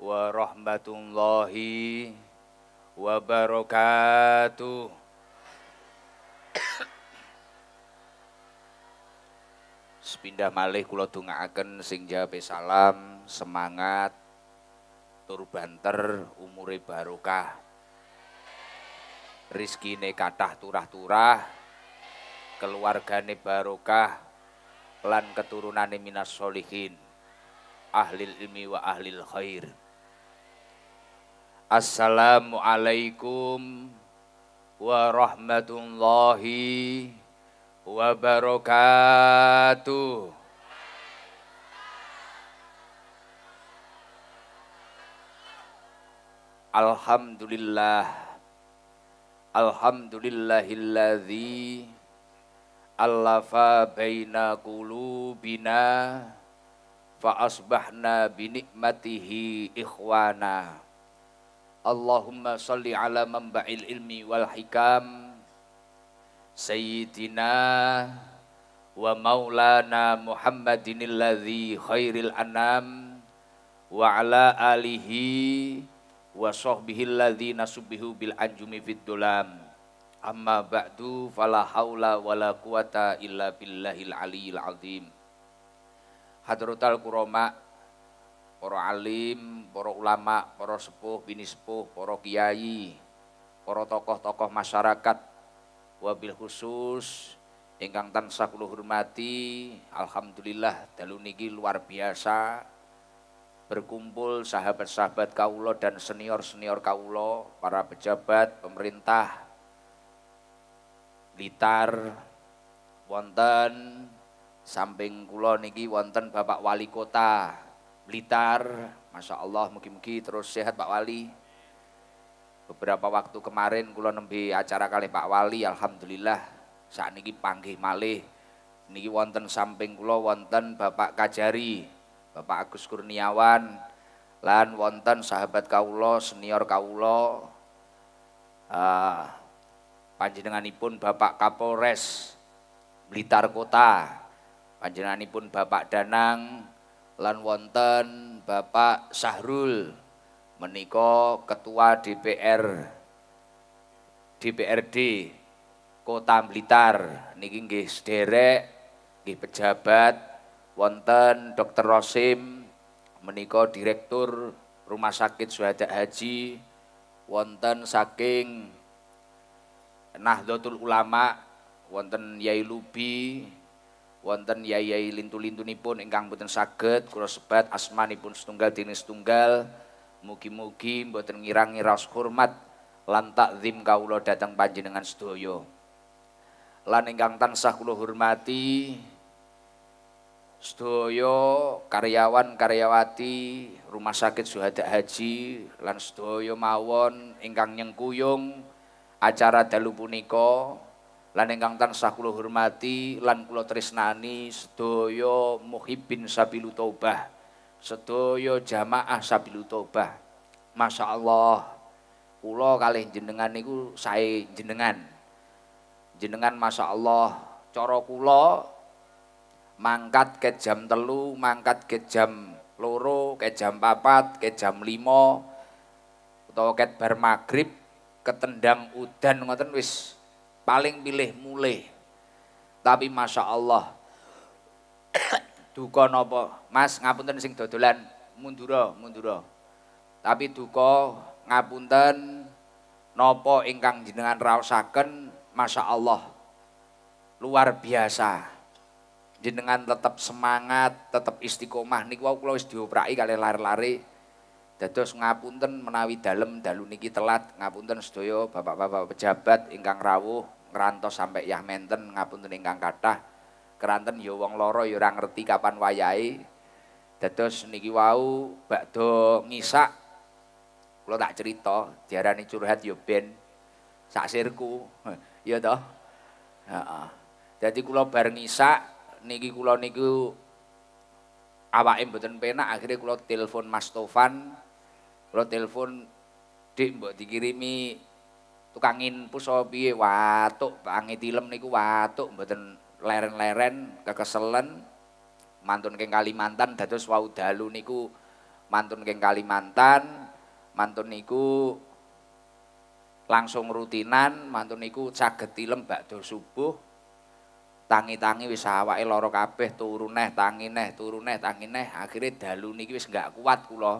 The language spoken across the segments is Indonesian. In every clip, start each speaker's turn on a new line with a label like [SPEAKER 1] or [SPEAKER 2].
[SPEAKER 1] warahmatullahi wabarakatuh. Sepindah malih kula dongaaken sing jawab salam, semangat, tur banter, umure barokah. Rizkine kathah turah-turah, keluargane barokah, lan keturunane minas solihin ahli ilmi wa ahli khair. Assalamualaikum warahmatullahi wabarakatuh. Alhamdulillah Alhamdulillahilladzi Allafa baina qulubina Fa asbahna binikmatihi ikhwana Allahumma salli ala mamba'il ilmi wal hikam Sayyidina wa maulana Muhammadin alladhi khairil anam wa ala alihi wa sahbihi alladhi nasubihu bil anjumi fid dulam amma ba'du fala haula wala quwata illa billahil aliyil azim Hadratul Qurama para alim, para ulama, para sepuh, bini sepuh, para kiai, para tokoh-tokoh masyarakat wabil khusus ingkang tansah kula hormati, alhamdulillah dalu niki luar biasa berkumpul sahabat-sahabat kaulo dan senior-senior kaulo, para pejabat pemerintah litar, wonten samping kula niki wonten Bapak Wali Kota Blitar, Masya Allah mungkin-mungkin terus sehat Pak Wali. Beberapa waktu kemarin kula nembe acara kali Pak Wali, Alhamdulillah saat ini panggih malih. Niki wonten samping kula wonten Bapak Kajari, Bapak Agus Kurniawan, lan wonten sahabat kaulo, senior kaulo, uh, ah, panjenenganipun Bapak Kapolres Blitar Kota, panjenenganipun Bapak Danang, lan wonten Bapak Sahrul menika Ketua DPR DPRD Kota Blitar niki nggih sederek nggih pejabat wonten Dr. Rosim menika Direktur Rumah Sakit Suhada Haji wonten saking Nahdlatul Ulama wonten Yai wonten yai-yai lintu-lintunipun ingkang mboten saged kula sebat asmanipun setunggal dening setunggal mugi-mugi mboten ngirangi ras hormat lan takzim kawula dhateng panjenengan sedaya lan ingkang tansah kula hormati sedaya karyawan-karyawati Rumah Sakit Suhada Haji lan sedaya mawon ingkang nyengkuyung acara dalu punika lan ingkang tansah kula hormati lan kula tresnani sedaya muhibbin sabilu taubah sedaya jamaah sabilu taubah Allah, kulo kali jenengan niku sae jenengan jenengan Allah. Coro kulo, mangkat ke jam telu mangkat ke jam loro ke jam papat ke jam limo, atau ket bar maghrib ketendang udan ngoten wis paling pilih mulai. Tapi Masya Allah, duka nopo, mas ngapunten sing dodolan, munduro munduro Tapi duka ngapunten nopo ingkang jenengan rausaken, Masya Allah, luar biasa. jenengan tetap semangat, tetap istiqomah niku wau kalau wis diopraki kali lari-lari. Dados ngapunten menawi dalam dalu niki telat, ngapunten sedaya bapak-bapak pejabat ingkang rawuh ngerantos sampai yah menten ngapun tening kang kathah keranten ya wong loro ya ora ngerti kapan wayahe dados niki wau bakdo ngisak kula tak cerita diarani curhat ya ben sak sirku ya to heeh dadi kula bar ngisak niki kula niku awake mboten penak akhirnya kula telepon Mas Tofan kula telepon dik mbok dikirimi tukang infus piye watuk pange tilem niku watuk mboten leren-leren kekeselen mantun keng Kalimantan dados wau dalu niku mantun keng Kalimantan mantun niku langsung rutinan mantun niku caget tilem bakdo subuh tangi-tangi wis awake lara kabeh turu neh tangi neh tangi neh akhire dalu niki wis enggak kuat kula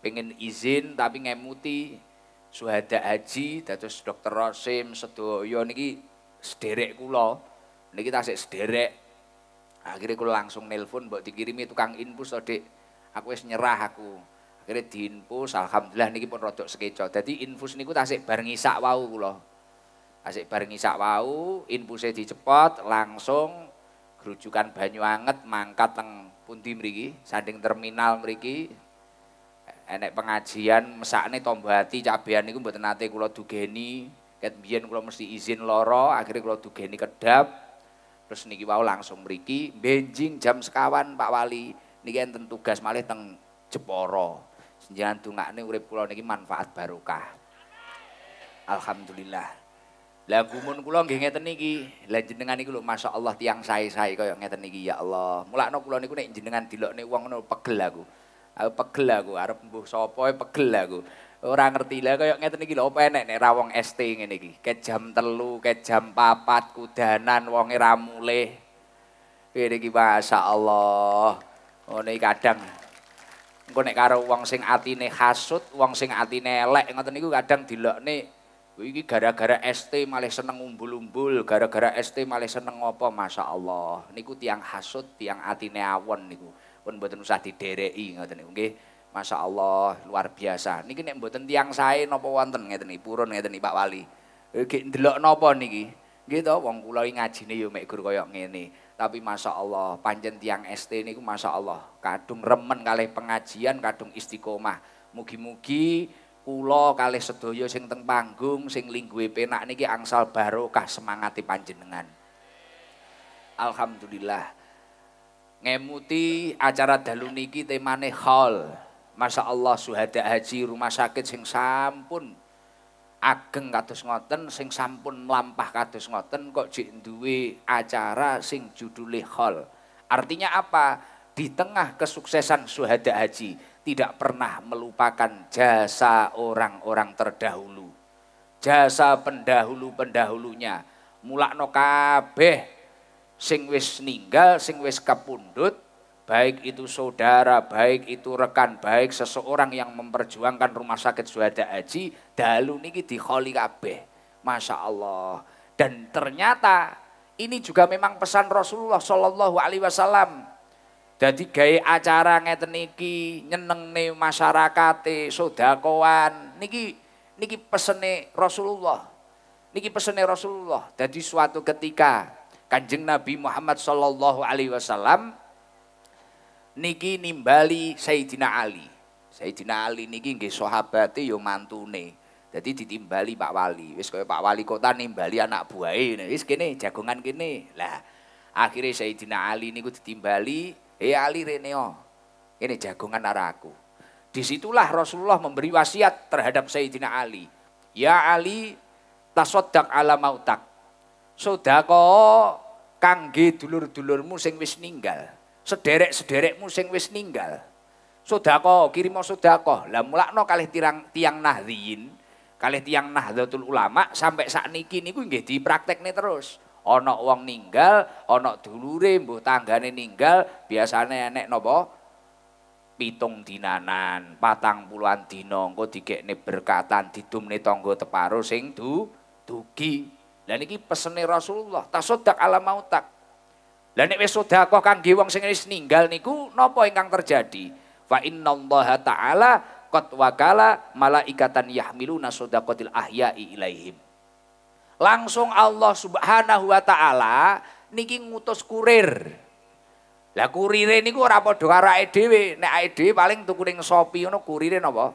[SPEAKER 1] pengen izin tapi ngemuti Suhada Haji, terus Dokter Rosim, Sedoyo, niki sederek kulo, niki tasik sederek. Akhirnya kulo langsung nelpon, buat dikirimi tukang infus tadi. Aku es nyerah aku. Akhirnya diinfus, alhamdulillah niki pun rada sekeco. Jadi infus niku tasik barengisak wau kulo. Tasik barengisak wau, infusnya dicepot, langsung kerujukan banyu anget, mangkat teng pundi mriki, sanding terminal mriki, enek eh, pengajian mesakne tombo ati cabean niku mboten nate kula dugeni ket biyen kula mesti izin loro akhirnya kula dugeni kedap terus niki wau langsung mriki benjing jam sekawan Pak Wali niki enten tugas malih teng Jeporo senjangan nih urip kula niki manfaat barokah Alhamdulillah lah gumun kula nggih ngeten niki lah jenengan niku lho tiang tiyang sae-sae yang ngeten niki ya Allah mulakno kula niku nek jenengan nih wong ngono pegel aku aku pegel aku arep mbuh sapa e pegel aku ora ngerti lah kaya ngeten iki lho opo enek nek ra wong ST ngene iki ke jam 3 ke jam 4 kudanan wonge ra mulih piye iki masyaallah ngene kadang engko nek karo wong sing atine hasud wong sing atine elek ngoten niku kadang dilokne iki gara-gara ST malah seneng umbul-umbul, gara-gara ST malah seneng apa, Masya Allah. Niku tiang hasut, tiang atine awon niku. pun buatan usah diderei ngerti nih oke masya allah luar biasa niki nih buatan tiang saya nopo wanten ngerti nih purun ngerti nih pak wali oke eh, delok nopo niki gitu wong kulo ngaji nih yuk mikir koyok ngene tapi masya allah panjen tiang st ini ku masya allah kadung remen kali pengajian kadung istiqomah mugi mugi kulo kali sedoyo sing teng panggung sing linggwe penak niki angsal barokah semangati e panjenengan Alhamdulillah, ngemuti acara dalu niki temane hall, masa Allah suhada haji rumah sakit sing sampun ageng kados ngoten sing sampun lampah kados ngoten kok jendui duwe acara sing judule hall, Artinya apa? Di tengah kesuksesan suhada haji tidak pernah melupakan jasa orang-orang terdahulu. Jasa pendahulu-pendahulunya. Mulakno kabeh sing wis ninggal, sing wis baik itu saudara, baik itu rekan, baik seseorang yang memperjuangkan rumah sakit Suhada Haji, dalu niki dikholi kabeh. Masya Allah. Dan ternyata ini juga memang pesan Rasulullah Shallallahu Alaihi Wasallam. Jadi gaya acara ngeten niki nyeneng nih masyarakat, sodakoan, niki niki pesene Rasulullah, niki pesene Rasulullah. Jadi suatu ketika Kanjeng Nabi Muhammad Sallallahu Alaihi Wasallam niki nimbali Sayyidina Ali. Sayyidina Ali niki nggih sahabate yo ya mantune. Jadi ditimbali Pak Wali. Wis kaya Pak Wali kota nimbali anak buahe. Wis kene jagongan kene. Lah akhirnya Sayyidina Ali niku ditimbali, "Eh Ali Reneo, ini jagongan araku." Disitulah Rasulullah memberi wasiat terhadap Sayyidina Ali. Ya Ali, tasodak ala mautak. sodako kangge dulur-dulurmu sing wis ninggal sederek-sederekmu sing wis ninggal sodako kirimo sodako lah mulakno kalih tiang nahdiin kalih tiang nahdlatul ulama sampai saat niki niku nggih dipraktekne terus ana wong ninggal ana dulure mbuh tanggane ninggal biasane enek napa pitung dinanan, patang puluhan dina engko dikekne berkatan didumne tangga teparo sing du, dugi Dan ini pesene Rasulullah, tasodak ala mautak. Dan ini wis sedekah kangge wong sing wis ninggal niku napa ingkang terjadi? Fa innallaha ta'ala qad wakala malaikatan yahmiluna sadaqatil ahya'i ilaihim. Langsung Allah Subhanahu wa taala niki ngutus kurir. Lah kurire niku ora padha karo awake dhewe. Nek awake dhewe paling tuku ning Shopee ngono kurire napa?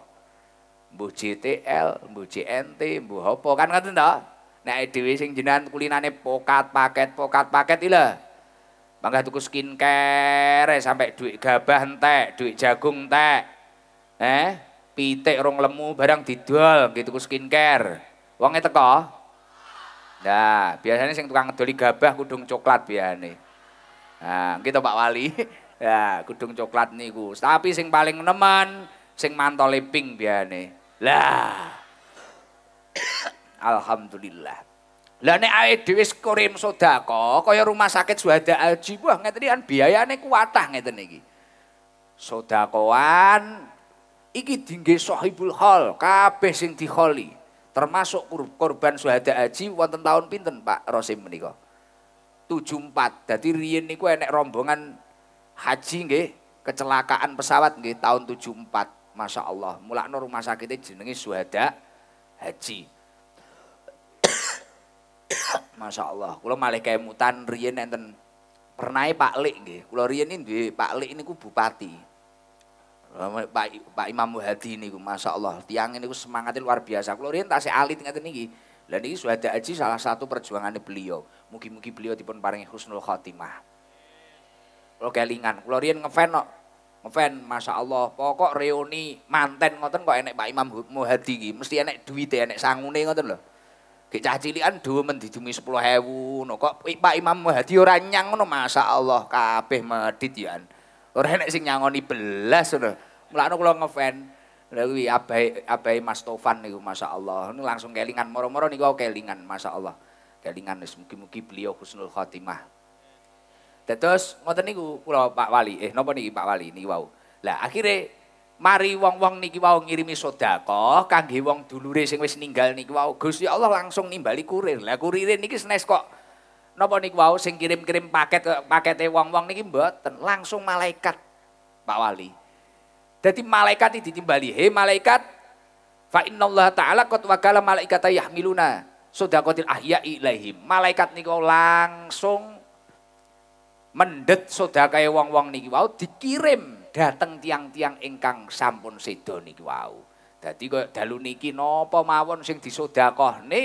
[SPEAKER 1] Mbuh JTL, mbuh JNT, mbuh apa kan ngoten ta? Nek dhewe sing jenengan kulinane pokat paket pokat paket ila. Bangga tuku skincare sampai duit gabah entek, duit jagung entek. Eh, pitik rong lemu barang didol gitu tuku care. Wonge teko. Nah, biasanya sing tukang ngedoli gabah kudung coklat biasane. Nah, gitu Pak Wali. Ya, kudung coklat niku. Tapi sing paling nemen sing mantole pink biane. Lah. Alhamdulillah. Lah nek awake dhewe kirim sedako kaya rumah sakit Suhada Alji wah ngeten iki kan biayane kuatah ngeten iki. Sedakoan iki dingge sahibul hal kabeh sing diholi termasuk korban suhada haji wonten tahun pinten Pak Rosim menika 74 dadi riyen niku enek rombongan haji nggih kecelakaan pesawat nggih tahun 74 Masya Allah mulakno rumah sakitnya jenenge suhada haji Masya Allah, kula malih mutan rian enten pernah Pak Lik Kalau rian Rian ini Pak Lik ku bupati. Pak, Pak Imam Muhadi ku Masya Allah, tiang ini ku semangatnya luar biasa. rian tak tasih alit ngaten ini Dan ini Suhada Haji salah satu perjuangannya beliau. Mugi-mugi beliau yang paringi khusnul khotimah. kalau kelingan, kalau Rian ngefan No. Ngefan Masya Allah, pokok reuni manten ngoten kok enek Pak Imam Muhadi gitu Mesti enek duwite, enek sangune ngoten loh. Kek cah cilikan men didumi 10.000 no kok Pak Imam Hadi ora nyang masa Allah kabeh medit ya. Ora enek sing nyangoni belas ngono. Mulane kula ngefan lha kuwi abai abai Mas Tofan niku masyaallah. Ini langsung kelingan moro-moro niku kelingan masa Allah Kelingan wis mugi-mugi beliau husnul khotimah. Terus ngoten niku kula Pak Wali, eh nopo niki Pak Wali niki wau. Lah akhirnya Mari wong-wong niki wau ngirimi sedekah kangge wong dulure sing wis ninggal niki wau. Gusti Allah langsung nimbali kurir. Lah kurire niki senes kok napa niki wau sing kirim-kirim paket pakete wong-wong niki mboten, langsung malaikat Pak Wali. Jadi malaikat itu ditimbali, "He malaikat, fa Allah ta'ala kot wakala malaikata yahmiluna kotil ahya ilaihim." Malaikat niki wau langsung mendet kaya wong-wong niki wau dikirim dateng tiang-tiang ingkang sampun sedo niki wau. Dadi kaya dalu niki napa mawon sing disodakohne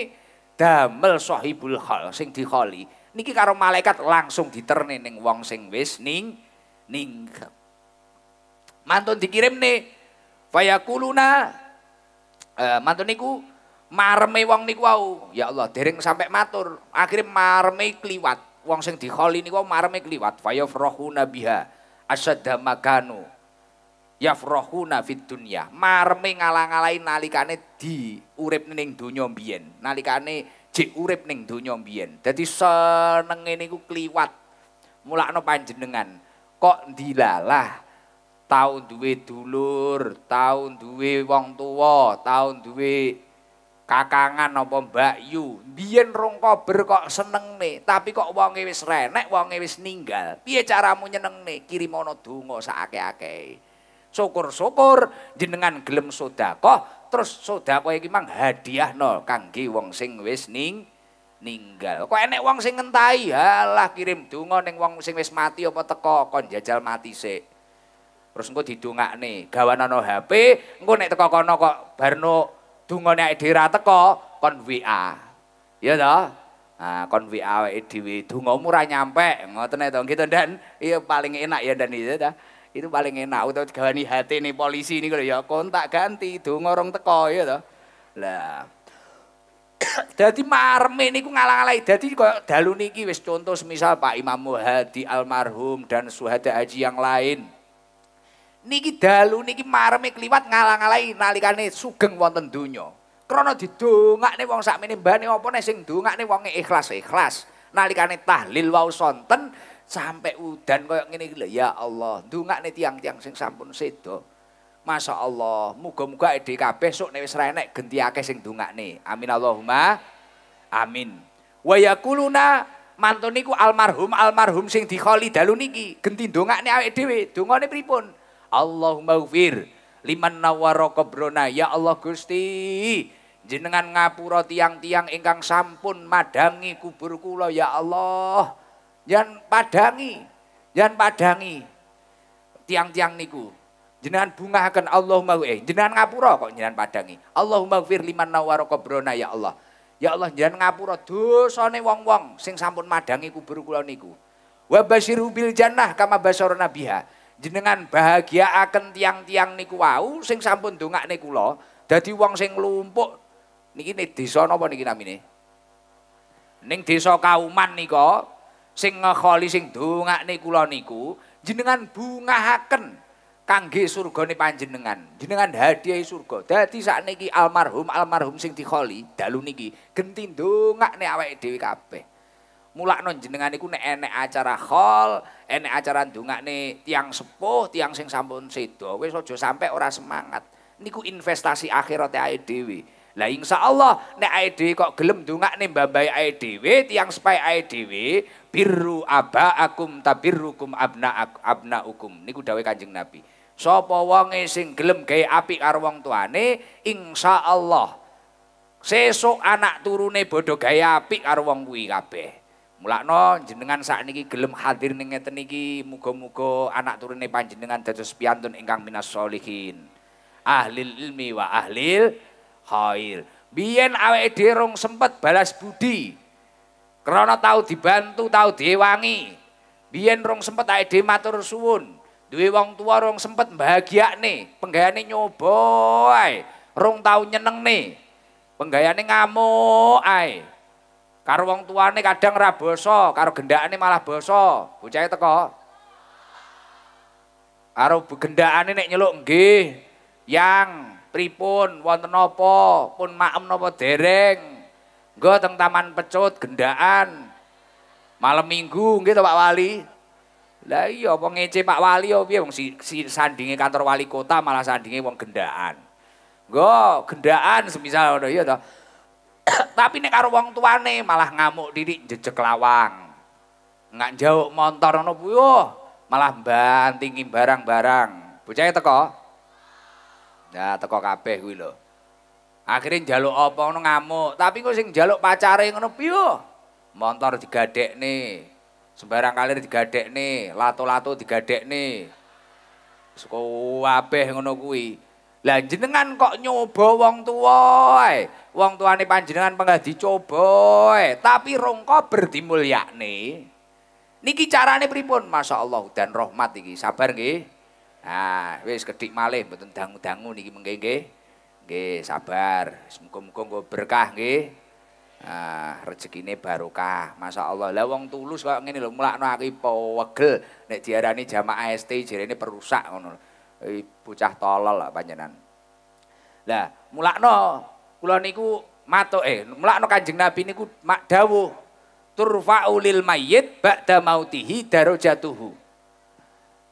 [SPEAKER 1] damel sahibul khol sing dikholi. Niki karo malaikat langsung diterne ning wong sing wis ning ning. Mantun dikirimne fayakuluna eh, mantun niku marme wong niku wau. Ya Allah dereng sampe matur. akhirnya marme kliwat. Wong sing dikholi niku marme kliwat. Fayafrahuna biha. asadamaganu yafrohuna fit dunya marme ngalang-ngalain nalikane di urip neng dunya mbiyen nalikane jik urip neng dunya mbiyen jadi seneng ini ku keliwat mulakno panjenengan kok dilalah tahun duwe dulur tahun duwe wong tua tahun duwe kakangan apa mbakyu, Yu, biyen rong kober kok seneng nih, tapi kok wonge wis renek, wonge wis ninggal. Piye caramu nyeneng nih, kirim ono dungo sakake-ake. Syukur-syukur jenengan gelem sedekah, terus sedekah iki mang hadiah no kangge wong sing wis ning ninggal. Kok enek wong sing ngentai, halah kirim dungo ning wong sing wis mati apa teko kon jajal mati sik. Terus engko didongakne, gawanan no HP, engko nek teko kono kok barno Dungo nek dhewe ra teko kon WA. Iya toh? Nah, kon WA wae dhewe dungo murah nyampe, ngoten to gitu dan iya paling enak ya dan itu iya dah. Itu paling enak utawa gawani hati nih polisi kalo ya kon tak ganti dungo rong teko ya toh. Lah jadi marme ku ngalang alai jadi kok dalu niki wis contoh semisal Pak Imam Muhadi almarhum dan suhada haji yang lain niki dalu niki marmi kliwat ngalang-alangi nalikane sugeng wonten donya. Krana didongakne wong sakmene mbane apa ne sing dongakne wong ikhlas-ikhlas. Nalikane tahlil wau sonten sampai udan kaya ngene iki ya Allah, ne tiang-tiang sing sampun sedo. Masya Allah, muga-muga ide kabeh sok ne wis renek genti akeh sing ndongakne. Amin Allahumma. Amin. Wa yaquluna mantun niku almarhum almarhum sing dikholi dalu niki genti ndongakne awake dhewe, dongane pripun? Allahumma ufir liman nawaro kebrona ya Allah Gusti jenengan ngapura tiang-tiang ingkang sampun madangi kubur kula ya Allah jangan padangi jangan padangi tiang-tiang niku jenengan bunga akan Allahumma eh jenengan ngapura kok jenengan padangi Allahumma ufir liman nawaro kebrona ya Allah ya Allah jangan ngapura dosane wong-wong sing sampun madangi kubur kula niku wa basyiru bil jannah kama basyara nabiha jenengan bahagia akan tiang-tiang niku wau sing sampun dongak niku lo jadi wong sing lumpuk niki nih desa nopo niki namine ning desa kauman niko sing ngeholi sing dongak niku lo niku jenengan bunga haken kangge surga nih panjenengan jenengan hadiahi surga jadi saat niki almarhum almarhum sing diholi dalu niki gentin dongak nih awake dewi kabeh non jenengan iku nek enek acara hall enek acara nih tiang sepuh, tiang sing sampun sedo, wes ojo sampe ora semangat. Niku investasi akhirat ae dhewe. Lah insya Allah nek ae dhewe kok gelem ndongakne mbabai ae dhewe, tiang sepai ae dhewe, akum tabirukum abna abna ukum Niku dawei Kanjeng Nabi. So wonge sing gelem gawe apik karo wong tuane, insya Allah sesuk anak turune bodoh gaya apik karo wong kuwi kabeh. Mulakno jenengan niki gelem hadir ning ngeten niki muga-muga anak turune panjenengan dados piantun ingkang minas solihin. Ahlil ilmi wa ahlil khair. Biyen awake dhewe rung sempet balas budi. Krana tau dibantu, tau diwangi. Biyen rung sempet awake dhewe matur suwun. Duwe wong tua rung sempet mbahagiakne, penggaweane nyoba ae, rung tau nih Penggaweane ngamuk ae. karo wong tuane kadang ra basa, karo gendakane malah basa. Bocahe teko. Karo gendakane nek nyeluk nggih, yang pripun wonten apa pun maem napa dereng. Nggo teng taman pecut gendaan. Malam Minggu nggih to Pak Wali. Lah iya apa ngece Pak Wali ya piye wong si, si sandinge kantor wali kota malah sandinge wong gendaan. Nggo gendaan semisal ngono iya to. Tapi nek karo wong tuane malah ngamuk didik jejek lawang. Nggak jauh motor ono Bu, malah bantingi barang-barang. Bocahe teko. Ya teko kabeh kuwi lho. Akhirnya jaluk apa ono ngamuk, tapi kok sing yang pacare ngono Motor Montor nih, Sembarang kalir nih, lato-lato nih. Suka wabeh ngono kuwi. Lah jenengan kok nyoba wong tuwa ae. Eh? Wong tuane panjenengan penggal dicoba ae, eh? tapi rongko berdimulyakne. Niki carane pripun? Allah dan rahmat iki. Sabar nggih. Nah, wes kedik malih mboten dangu-dangu niki mengke nggih. sabar. semoga-moga nggo berkah nggih. Ah, rezekine barokah. Masyaallah. Lah wong tulus kok ngene lho, mulakno aku pewegel nek diarani jamaah ST ini perusak ngono lho. Eh, bocah tolol lah panjenan. Lah, mulakno kula niku matuk eh mulakno Kanjeng Nabi niku mak dawuh turfa'u lil mayyit ba'da mautihi darajatuhu.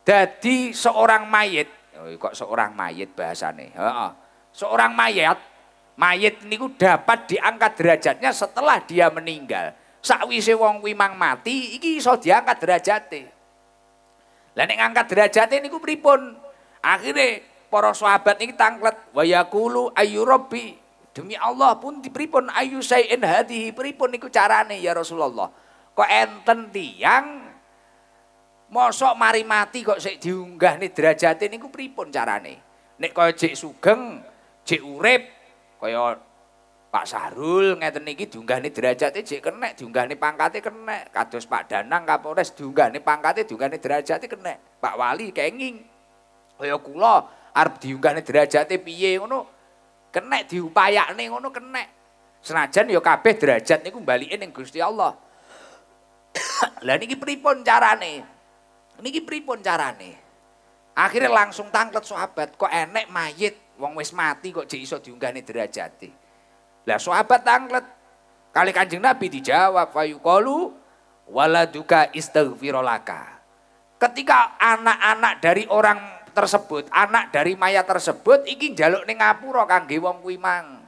[SPEAKER 1] Dadi seorang mayit, oh, kok seorang mayit bahasane. Heeh. Seorang mayat, mayit niku dapat diangkat derajatnya setelah dia meninggal. Sakwise wong kuwi mang mati, iki iso diangkat derajate. Lah nek ngangkat derajate niku pripun? Akhirnya para sahabat ini tangklet wa yaqulu ayyu rabbi demi Allah pun dipripun ayu sayin hadihi pripun niku carane ya Rasulullah kok enten tiang mosok mari mati kok sik diunggah nih derajat ini ku pripun carane nek kaya jek sugeng jek urip kaya Pak Sarul ngeten niki diunggah nih derajat ini jek kena diunggah nih pangkatnya kena kados Pak Danang Kapolres diunggah nih pangkatnya diunggah nih derajat ini kena Pak Wali kenging Kaya kula arep diunggahne derajate piye ngono kenek diupayakne ngono kenek. Senajan ya kabeh derajat niku balike ning Gusti Allah. Lah niki pripun carane? Niki pripun carane? Akhirnya langsung tanglet sahabat kok enek mayit wong wis mati kok jek iso diunggahne derajate. Lah sahabat tanglet Kali kanjeng Nabi dijawab, fayuqalu waladuka istaghfirolaka. Ketika anak-anak dari orang tersebut, anak dari mayat tersebut ingin jaluk ning ngapura kangge wong kuwi mang.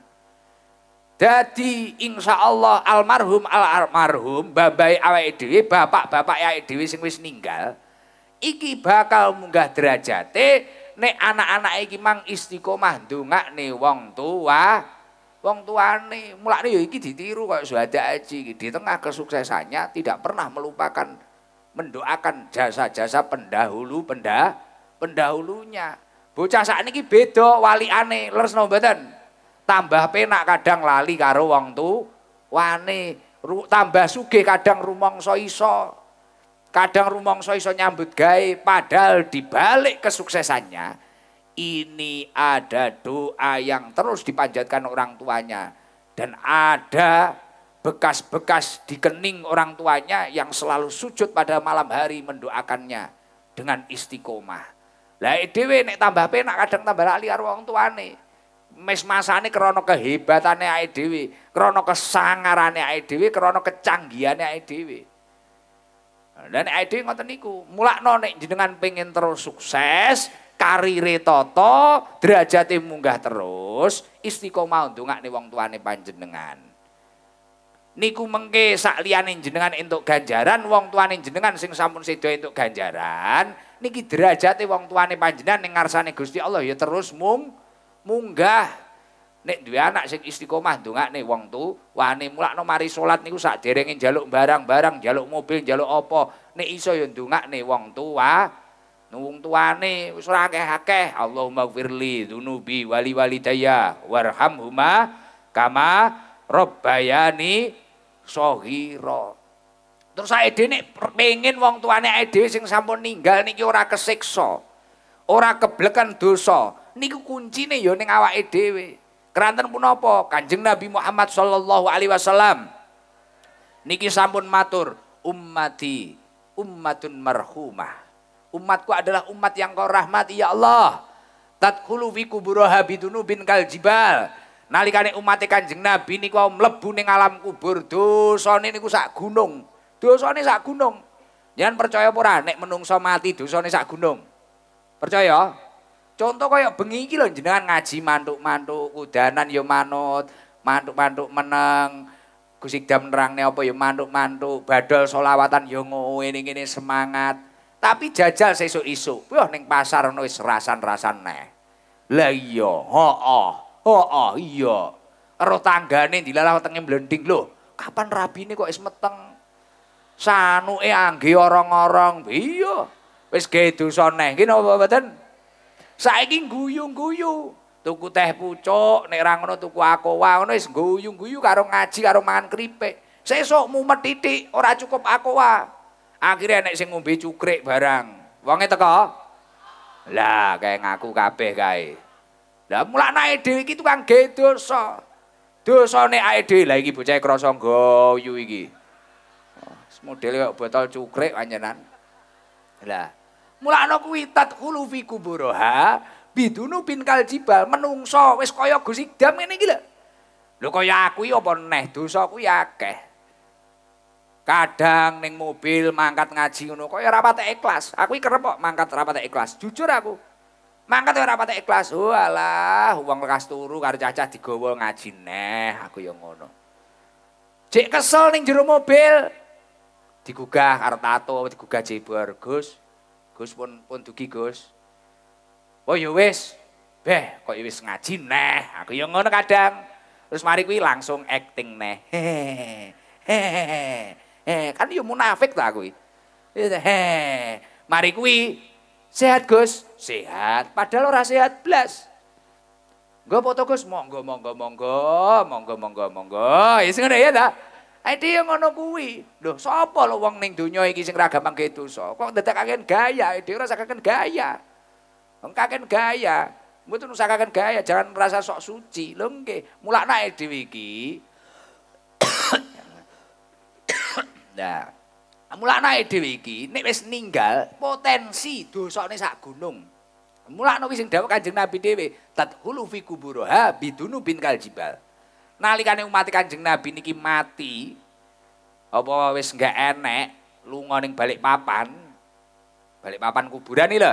[SPEAKER 1] Dadi insya Allah almarhum almarhum babai awake dhewe, bapak-bapak awake dhewe sing wis ninggal, iki bakal munggah derajate nek anak-anak iki mang istiqomah nih wong tua, wong tuane. Mulane ya iki ditiru kok Suhada aji iki di tengah kesuksesannya tidak pernah melupakan mendoakan jasa-jasa pendahulu pendah pendahulunya. Bocah saat ini sakniki beda aneh, lers mboten. Tambah penak kadang lali karo wong Ru, tambah suge kadang rumong so iso. Kadang rumong so iso nyambut gai, padahal dibalik kesuksesannya ini ada doa yang terus dipanjatkan orang tuanya dan ada bekas-bekas dikening orang tuanya yang selalu sujud pada malam hari mendoakannya dengan istiqomah. Lah eh, dhewe nek tambah penak kadang tambah liar wong tuane. Mes-masane krana kehebatane awake dhewe, krana kesangarane awake dhewe, krana kecanggihane awake dhewe. Lah nek awake dhewe ngoten niku, mulakno nek jenengan pengen terus sukses, karire tata, derajate munggah terus, istiqomah ndongakne wong tuane panjenengan. Niku mengke sak liyane jenengan entuk ganjaran, wong tuane jenengan sing samun sedo entuk ganjaran, niki derajate wong tuane panjenengan ning ngarsane Gusti Allah ya terus mung munggah. Nek duwe anak sing istiqomah ndongakne wong mulak mulakno mari salat niku derenge njaluk barang-barang, njaluk mobil, njaluk apa. Nek iso ya ndongakne wong tuwa. Wong tuane wis ora akeh-akeh. Allahumma firli dzunubi wali walidayya warhamhuma kama rabbayani sogiro Terus saya ini pengen wong tuane ide sing sampun ninggal niki ora kesiksa. Ora keblekan dosa. Niku kuncine ya ning awake dhewe. Keranten apa? Kanjeng Nabi Muhammad sallallahu alaihi wasallam niki sampun matur, ummati ummatun marhumah. Umatku adalah umat yang kau rahmati ya Allah. Tadkhulu fi kuburaha bidunubin kal jibal. Nalikane umat Kanjeng Nabi niku mlebu ning alam kubur dosane niku sak gunung. Dosane sak gunung. Jangan percaya pura, nek menungso mati dosane sak gunung. Percaya? Contoh kayak bengi iki lho jenengan ngaji manduk manduk kudanan ya manut, manduk mantuk meneng, kusik Dam nerangne apa ya mantuk-mantuk, badal solawatan ya ini ngene semangat. Tapi jajal sesuk isu Wah neng pasar ono wis rasan-rasan neh. oh iya, oh, Heeh, iya. Roh tanggane dilalah tengen blending lho. Kapan rabine kok wis meteng? sanuke anggih orang-orang. Iya. Wis ge dosa neh. Ki napa mboten? Saiki guyu-guyu. Tuku teh pucuk, nek ra ngono tuku aku wae ngono wis guyu-guyu karo ngaji karo mangan kripik. Sesuk mumet titik ora cukup aku wae. Akhire enek sing ngombe cukrik barang. Wonge teko. Lah kae ngaku kabeh kae. Lah mulak nae dhewe iki tukang ge dosa. Dosane ae dhewe. Lah iki bocah krasa guyu iki. model kayak botol cukrek anjenan. Lah, mulakno ana kuwi tadkhulu fi kuburha bidunu bin kaljibal menungso wis kaya gusi dam ngene iki lho. Lho kaya aku iki apa neh dosa kuwi akeh. Kadang ning mobil mangkat ngaji ngono kaya ora patek ikhlas. Aku iki kerep kok mangkat ora patek ikhlas. Jujur aku. Mangkat ora patek ikhlas. Oh alah, wong lekas turu karo cacah digowo ngaji neh aku ya ngono. Cek kesel ning jero mobil, digugah karo tato, digugah jebor, Gus. Gus pun pun dugi, Gus. Oh yowes ya Beh, kok yowes ya ngaji neh. Aku ya ngono kadang. Terus mari kuwi langsung acting neh. Hehehe. Eh, kan yo ya munafik ta kuwi. Hehehe. Mari kuwi sehat Gus, sehat. Padahal ora sehat blas. gue foto Gus, monggo monggo monggo, monggo monggo monggo. Ya sing ngene ya ta. Ade yang ngono kuwi. Lho, sapa lho wong ning donya iki sing ra gampang gawe dosa? Kok ndetekaken gaya, ade ora sakaken gaya. Wong kaken gaya, mboten usakaken gaya, jangan merasa sok suci. Lho nggih, mulakna ade iki. nah, mulakna ade iki nek wis ninggal, potensi dosane sak gunung. Mulakna wis sing dawuh Kanjeng Nabi dhewe, tat hulu fi kuburha bidunu bin kaljibal. nalikane umat Kanjeng Nabi niki mati apa wis enggak enek lunga ning balik papan balik papan kuburan iki lho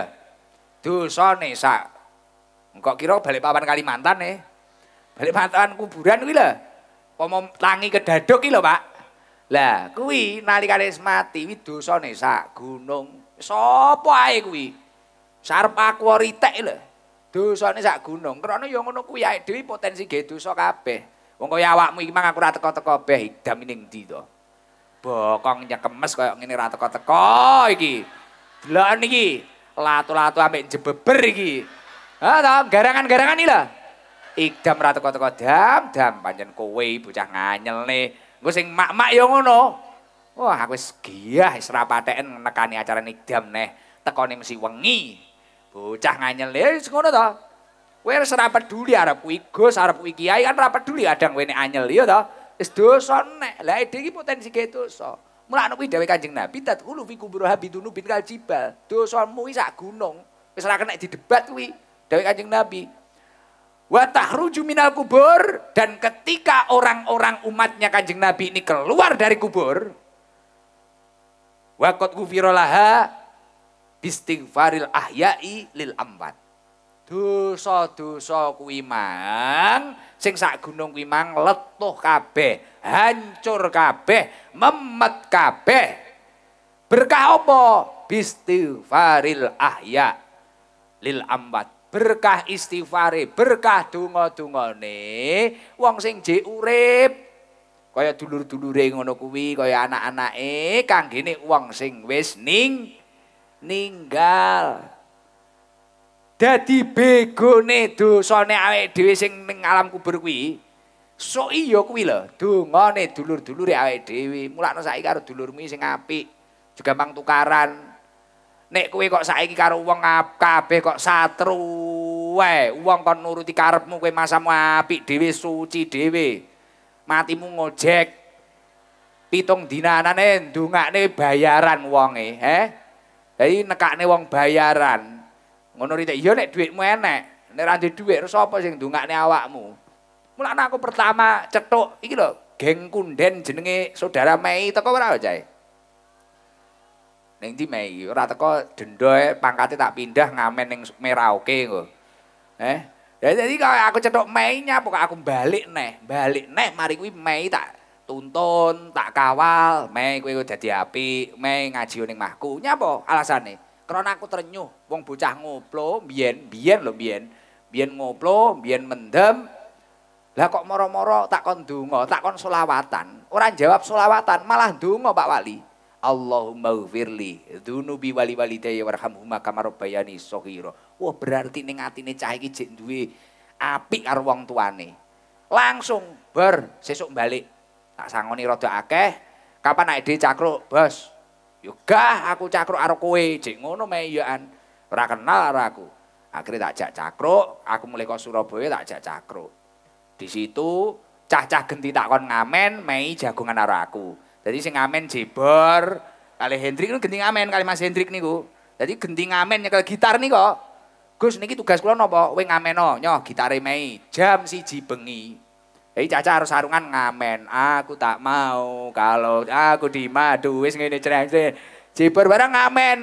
[SPEAKER 1] dosane sak engko kira balik papan Kalimantan e balik papan kuburan kuwi lho apa tangi kedaduk iki lho Pak lah kuwi nalikane wis mati kuwi dosane sak gunung sapa ae kuwi sarep aku ritek lho dosane sak gunung krana ya ngono kuwi ae dhewe potensi gawe dosa kabeh Wong kaya awakmu iki mang aku ora teko-teko beh idam ning ndi to? Bokong nyekemes kaya ngene ora teko-teko iki. Delok niki, latu-latu ambek jebeber iki. Ha to, garangan-garangan iki lho. Idam ora teko-teko dam, dam pancen kowe bocah nganyel ne. Engko sing mak-mak ya ngono. Wah, aku wis giah wis ra pateken nekani acara idam neh. Tekone mesti wengi. Bocah nganyel ya wis ngono to. Kowe wis ora peduli arep kuwi Gus, arep kuwi Kiai kan ora peduli kadang kowe nek anyel ya ta. Wis dosa nek. Lah ide iki potensi ke dosa. Mulane kuwi dhewe Kanjeng Nabi tadkhulu fi kubur habidunu bin kaljibal. Dosamu kuwi sak gunung. Wis ora kena didebat kuwi. Dhewe Kanjeng Nabi. Wa tahruju minal kubur dan ketika orang-orang umatnya Kanjeng Nabi ini keluar dari kubur wa qad gufiralaha bistighfaril ahya'i lil amwat dosa-dosa kuwi mang sing sak gunung kuwi mang letuh kabeh, hancur kabeh, memet kabeh. Berkah apa? Bistighfaril ahya lil amwat. Berkah istighfare, berkah donga-dongane wong sing jek urip. Kaya dulur-dulure ngono kuwi, kaya anak-anake kanggene wong sing wis ning ninggal. dadi begone dosane awake dhewe sing ning alam kubur kuwi sok iya kuwi lho dungane dulur-dulur e awake dhewe mulane saiki karo dulurmu sing apik juga mang tukaran nek kowe kok saiki karo wong kabeh kok satru wae wong kon nuruti karepmu kowe masamu apik dhewe suci dhewe matimu ngojek pitung dinanane ndongakne bayaran wonge he dadi nekakne wong bayaran ngono rite yo nek duitmu enek nek ora duwe duit terus sapa sing ndongakne awakmu mulak aku pertama cetuk iki lho geng kunden jenenge saudara Mei teko ora cah ning di Mei ora teko dendoe pangkate tak pindah ngamen ning Merauke nggo eh jadi kalau aku cetok mei-nya, pokok aku balik neh, balik neh, mari kui mei tak tuntun, tak kawal, mei kui udah diapi, mei ngaji uning mahku, nyapa alasannya? Karena aku terenyuh, wong bocah ngoplo, bien, bien lo bien, bien ngoplo, bien mendem. Lah kok moro-moro tak kon donga, tak kon selawatan. Orang jawab selawatan, malah dungo Pak Wali. Allahumma ghfirli dzunubi wali walidayya warhamhuma kama rabbayani shaghira. Wah berarti ning atine cah iki jek duwe apik karo tuane. Langsung ber sesuk balik. Tak sangoni rada akeh. Kapan naik di cakruk, Bos? Yo gah aku cakruk karo kowe, jek ngono meh Ora kenal karo aku. Akhirnya takjak jak aku mulai ke Surabaya takjak jak Di situ cah-cah genti tak kon ngamen, mei jagungan karo aku. Jadi sing ngamen jebor, kali Hendrik itu genti ngamen, kali Mas Hendrik niku. Jadi genti ngamen nyekel gitar niku. Gus niki tugas kula napa? Wing ngameno, nyoh gitare mei jam siji bengi. Eh Caca harus sarungan ngamen. Aku tak mau kalau aku di madu wis ngene jrengse. Jiper bareng ngamen.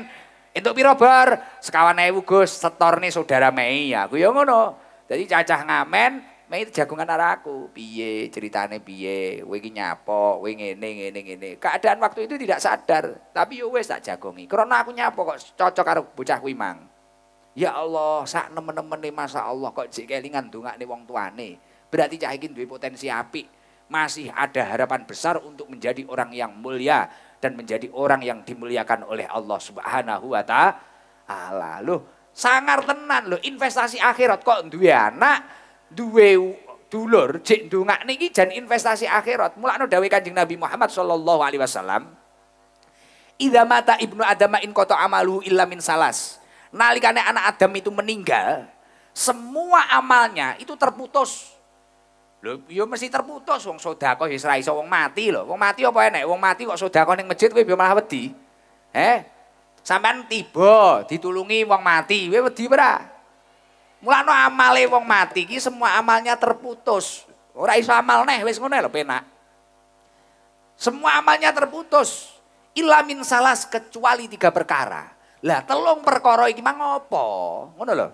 [SPEAKER 1] Entuk piro bar? Sekawan ewu Gus, setorne saudara Mei. Ya, aku ya ngono. Jadi Caca ngamen, Mei jagungan arah aku. Piye ceritane piye? Kowe iki nyapo, kowe ngene ngene ngene. Keadaan waktu itu tidak sadar, tapi yo ya wis tak jagongi. Karena aku nyapo kok cocok karo bocah kuwi Ya Allah, sak nemen-nemene nemen masa Allah kok jek kelingan nih wong tuane. Berarti cah iki duwe potensi apik. Masih ada harapan besar untuk menjadi orang yang mulia dan menjadi orang yang dimuliakan oleh Allah Subhanahu wa taala. Lho, sangar tenan loh investasi akhirat kok duwe anak, duwe dulur jek ndongak niki jan investasi akhirat. Mulane dawuh Kanjeng Nabi Muhammad sallallahu alaihi wasallam, "Idza mata ibnu adama in qata amalu illa min salas." Nalikane anak Adam itu meninggal, semua amalnya itu terputus. Lho yo ya mesti terputus wong sedekah wis ya ra iso wong mati lho. Wong mati apa enek? Wong mati kok sedekah ning masjid kowe ya malah wedi. Eh? Sampean tiba ditulungi wong mati, kowe wedi ora? Mulane amale wong mati iki semua amalnya terputus. Ora iso amal neh wis ngono lho penak. Semua amalnya terputus. Ilamin salas kecuali tiga perkara. Lah telung perkara iki mang apa? Ngono lho.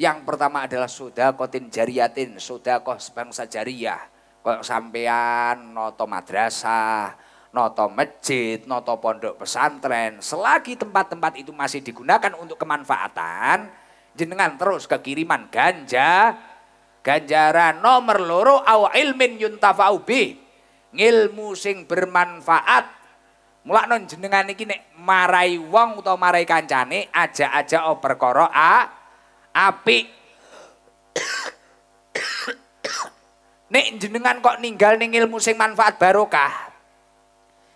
[SPEAKER 1] Yang pertama adalah sudah sodakotin sudah sodakoh bangsa jariyah. Kok sampean, noto madrasah, noto masjid, noto pondok pesantren. Selagi tempat-tempat itu masih digunakan untuk kemanfaatan, jenengan terus kekiriman ganja, ganjaran nomor loro au ilmin yuntafa'u bih. Ngilmu sing bermanfaat non jenengan iki nek marai wong utawa marai kancane aja-aja oh perkara a api Nek jenengan kok ninggal ning ilmu sing manfaat barokah.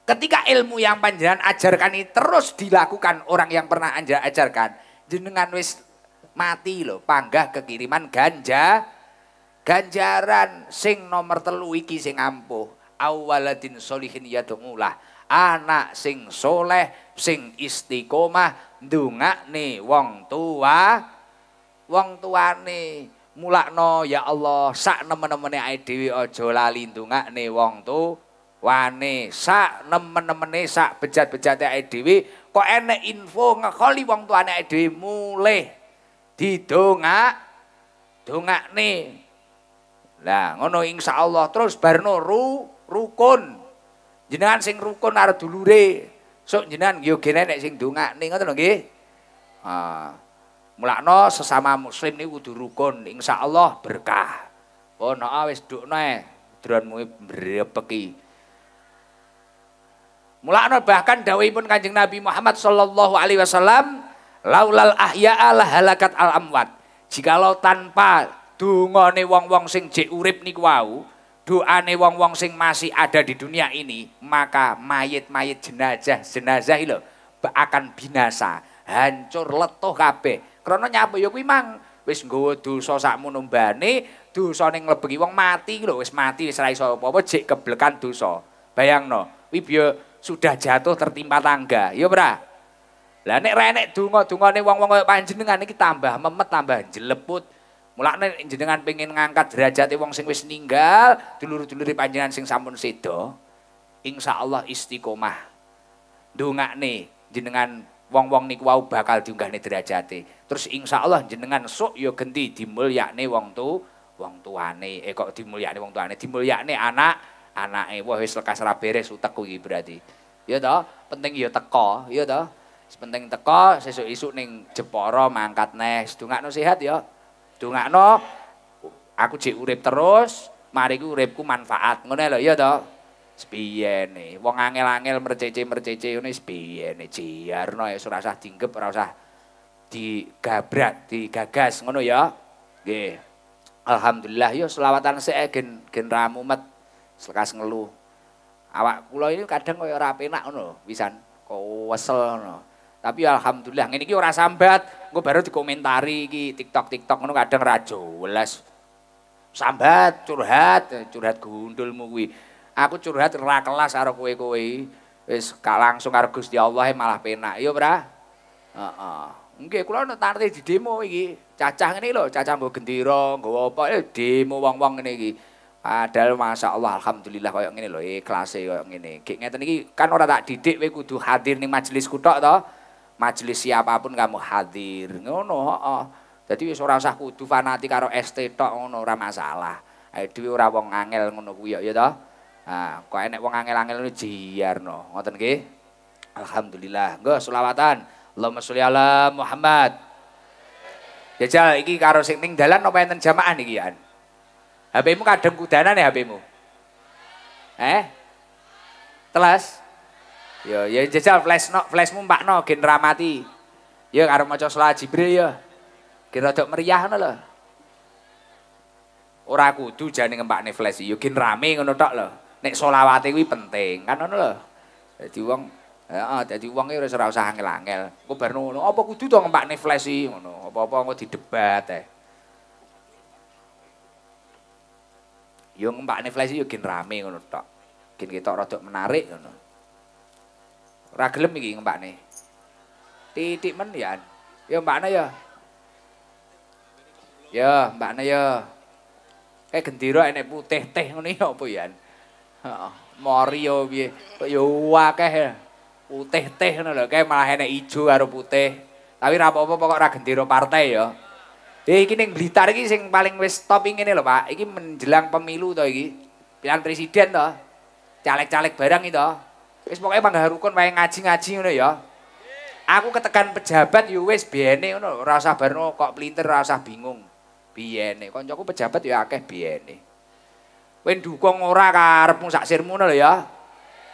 [SPEAKER 1] Ketika ilmu yang panjenengan ajarkan ini terus dilakukan orang yang pernah anja ajarkan, jenengan wis mati loh, panggah kekiriman ganja, ganjaran sing nomor telu iki sing ampuh, awaladin solihin yadungulah, anak sing soleh, sing istiqomah, dungak nih wong tua, wong tuane mulakno ya Allah sak nemen-nemene ae dhewe aja lali ndongakne wong tu wane sak nemen-nemene sak bejat-bejate ae dhewe kok enek info ngekoli wong tuane ae dhewe mulih didongak dongakne lah ngono insyaallah terus barno ru, rukun jenengan sing rukun arep dulure sok jenengan yo gene nek sing dongakne ngoten lho nggih ah Mulakno sesama muslim niku kudu rukun, insyaallah berkah. Ono oh, ah, wis dukne dronmu mbrepeki. Mulakno bahkan dawuhipun Kanjeng Nabi Muhammad sallallahu alaihi wasallam, laulal ahya'a halakat al amwat. Jikalau tanpa dungane wong-wong sing jek urip niku wau, doane wong-wong sing masih ada di dunia ini, maka mayit-mayit jenazah-jenazah lho akan binasa, hancur letuh kabeh. Krana nyapa ya kuwi mang wis nggawa dosa sakmu nombane, dosane nglebegi wong mati lho, wis mati wis ora iso apa-apa jek keblekan dosa. Bayangno, kuwi biyo sudah jatuh tertimpa tangga. Ya ora? Lah nek ra enek donga-dongane wong-wong kaya panjenengan iki tambah memet tambah jeleput. Mulane jenengan pengen ngangkat derajat wong sing wis ninggal, dulur-dulur panjenengan sing sampun sedo, insyaallah istiqomah. Dongane jenengan wong-wong niku wau bakal diunggahne derajate. Terus insya Allah jenengan sok yo genti dimulyakne wong tu, wong tuane. Eh kok dimulyakne wong tuane? Dimulyakne anak anake. Wah wis lekas ra beres utek kuwi berarti. Ya toh, penting yo teko, ya toh. Penting teko sesuk isuk ning Jepara mangkat neh, sedungakno sehat ya. Dungakno aku jek urip terus, mari ku uripku manfaat. Ngene lho ya toh. spiyene wong angel-angel mercece-mercece ngene spiyene jiarno ya ora usah dinggep ora usah digabrak digagas ngono ya nggih alhamdulillah yo selawatan sik eh, gen gen ramumet lekas ngeluh awak kula ini kadang koyo ora penak ngono pisan kesel ngono tapi alhamdulillah ngene iki ora sambat engko baru dikomentari iki TikTok-TikTok ngono kadang ra jelas sambat curhat curhat gundulmu kuwi Aku curhat ra kelas karo kowe-kowe. Wis gak langsung karo Gusti Allah malah penak. Iya, Pra? Heeh. Nggih, kula nate di demo iki. Cacah ngene lho, cacah mbok gendira, nggawa apa eh, demo wong-wong ngene iki. Padahal masa Allah alhamdulillah koyo ngene lho, ikhlase koyo ngene. Gek ngeten iki kan ora tak didik kowe kudu hadir ning majelis kutok to. Majelis siapapun kamu hadir. Ngono, heeh. Dadi wis ora usah kudu fanatik karo ST tok ngono ora masalah. Ayo dhewe ora wong angel ngono kuwi ya, ya to. Ah, kok enek wong angel-angel jiar no Ngoten ki? Alhamdulillah. Nggo selawatan. Allahumma sholli ala Muhammad. Jajal ya, iki karo sing ning dalan no enten jamaah niki ya? HP-mu kadang kudanan ya HP-mu. Eh? Telas? Yo, ya jajal ya, ya, flash no, flashmu mbak no, gen ramati. Yo karo maca selawat Jibril yo. Kira dok meriah no lho. Ora kudu ngembak nih flash, yo gen rame ngono tok lho. nek selawate kuwi penting kan ngono lho dadi wong heeh dadi wong e ora usah angel-angel kok bar ngono apa kudu to ngempakne flash iki ngono apa-apa engko didebat eh yo ngempakne flash iki yo gen rame ngono tok gen ketok rada menarik ngono ora gelem iki ngempakne titik men ya yo mbakne yo Ya, mbakne ya. Eh gendira enek putih teh ngene apa ya? Mario piye? Kok yo akeh putih teh ngono lho, kae malah enek ijo karo putih. Tapi ra apa-apa pokok ra gendera partai ya. Eh iki ning Blitar iki sing paling wis top ngene lho Pak. Iki menjelang pemilu to iki. Pilihan presiden to. Caleg-caleg barang itu. Wis pokoke panggah rukun wae ngaji-ngaji ngono ya. Aku ketekan pejabat yo wis biyene ngono, ora usah barno kok plinter ora usah bingung. Biyene kancaku pejabat yo akeh biyene. Wen dukung ora mung sak sirmu lho ya.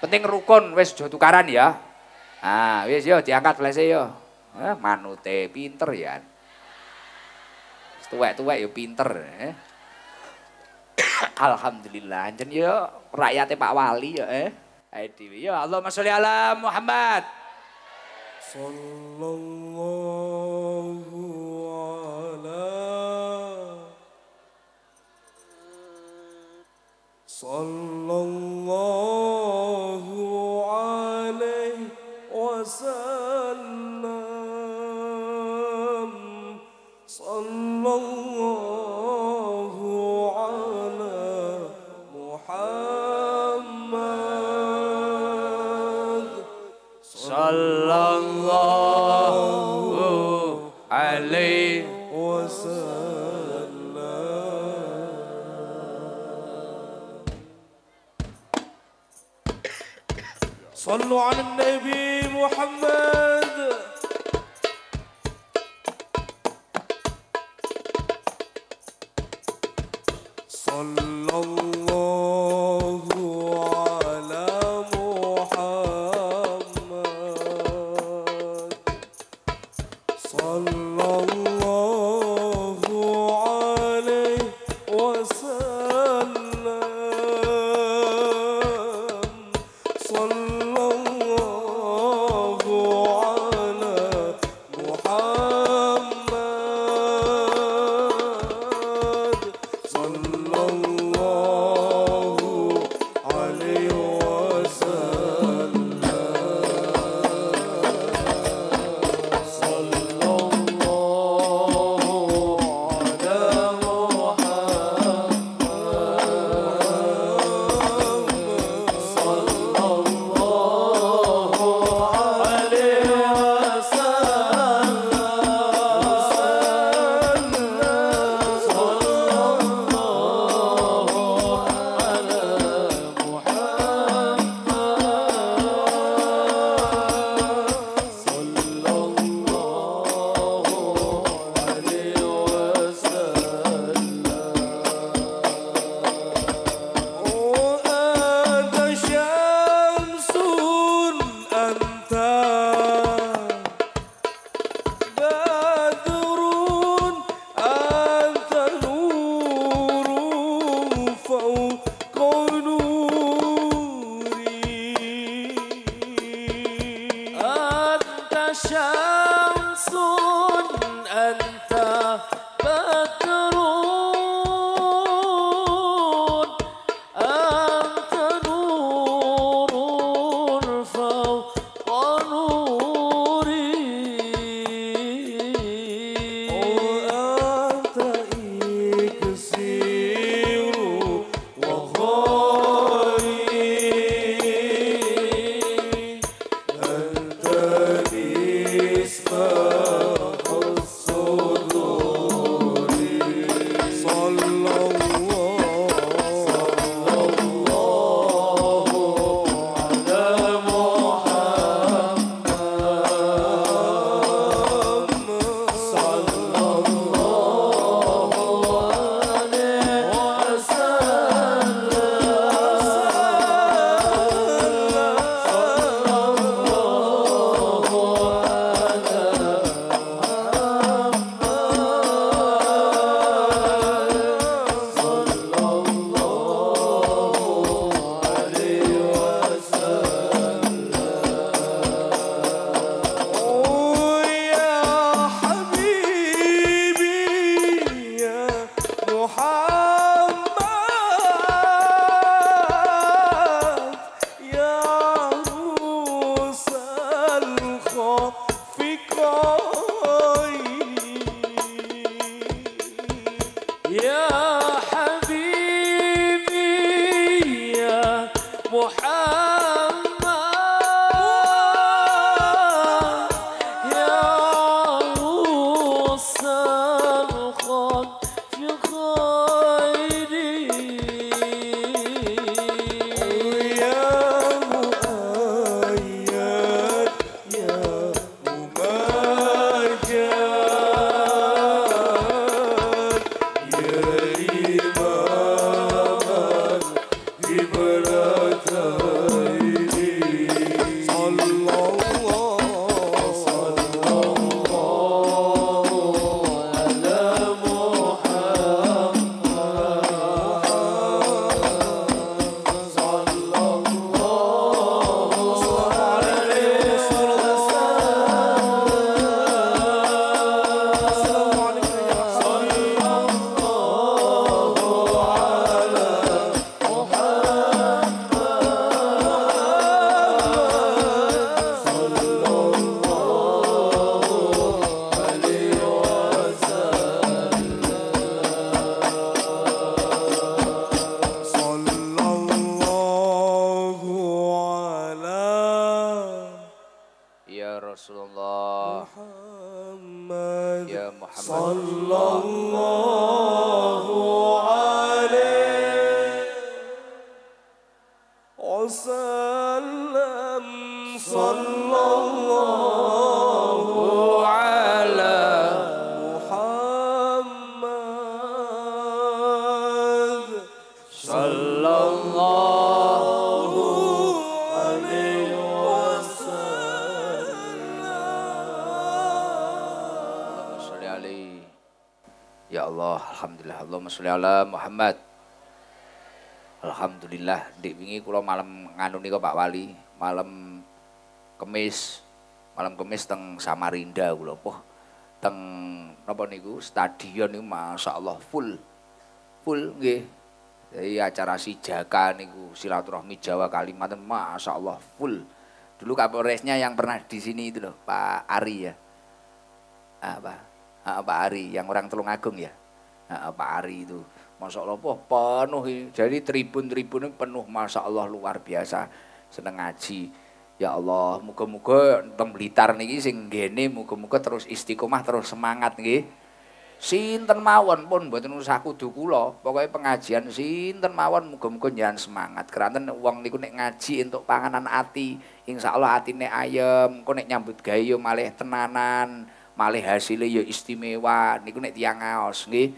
[SPEAKER 1] Penting rukun wis aja tukaran ya. Ah, wis yo ya, diangkat flese yo. Ya. Eh, manute pinter ya. Tuwek-tuwek yo ya pinter. Eh. Alhamdulillah, jen yo rakyate Pak Wali yo eh. Ae yo Allahumma sholli ala Muhammad.
[SPEAKER 2] Sallallahu صلى الله
[SPEAKER 1] Allahumma sholli ala Muhammad. Alhamdulillah di wingi kula malam nganu nika Pak Wali, malam kemis malam kemis teng Samarinda kula poh teng napa niku stadion niku masyaallah full full nggih Jadi acara si sijaka niku silaturahmi Jawa Kalimantan masyaallah full. Dulu Kapolresnya yang pernah di sini itu loh Pak Ari ya. Apa? Ah, ah, Pak Ari yang orang Tulung Agung ya. Nah, Pak Ari itu. Masya Allah penuh. Jadi tribun-tribun penuh Masya Allah luar biasa. Seneng ngaji. Ya Allah, muka-muka teng Blitar niki sing ngene muka-muka terus istiqomah terus semangat nggih. Sinten mawon pun mboten usah kudu kula, pokoke pengajian sinten mawon muka muga njenengan semangat. Keranten uang niku nek ngaji untuk panganan ati, Allah atine ayem, ayam, nek nyambut gayo malih tenanan, malih hasilnya yo istimewa niku nek tiyang ngaos nggih.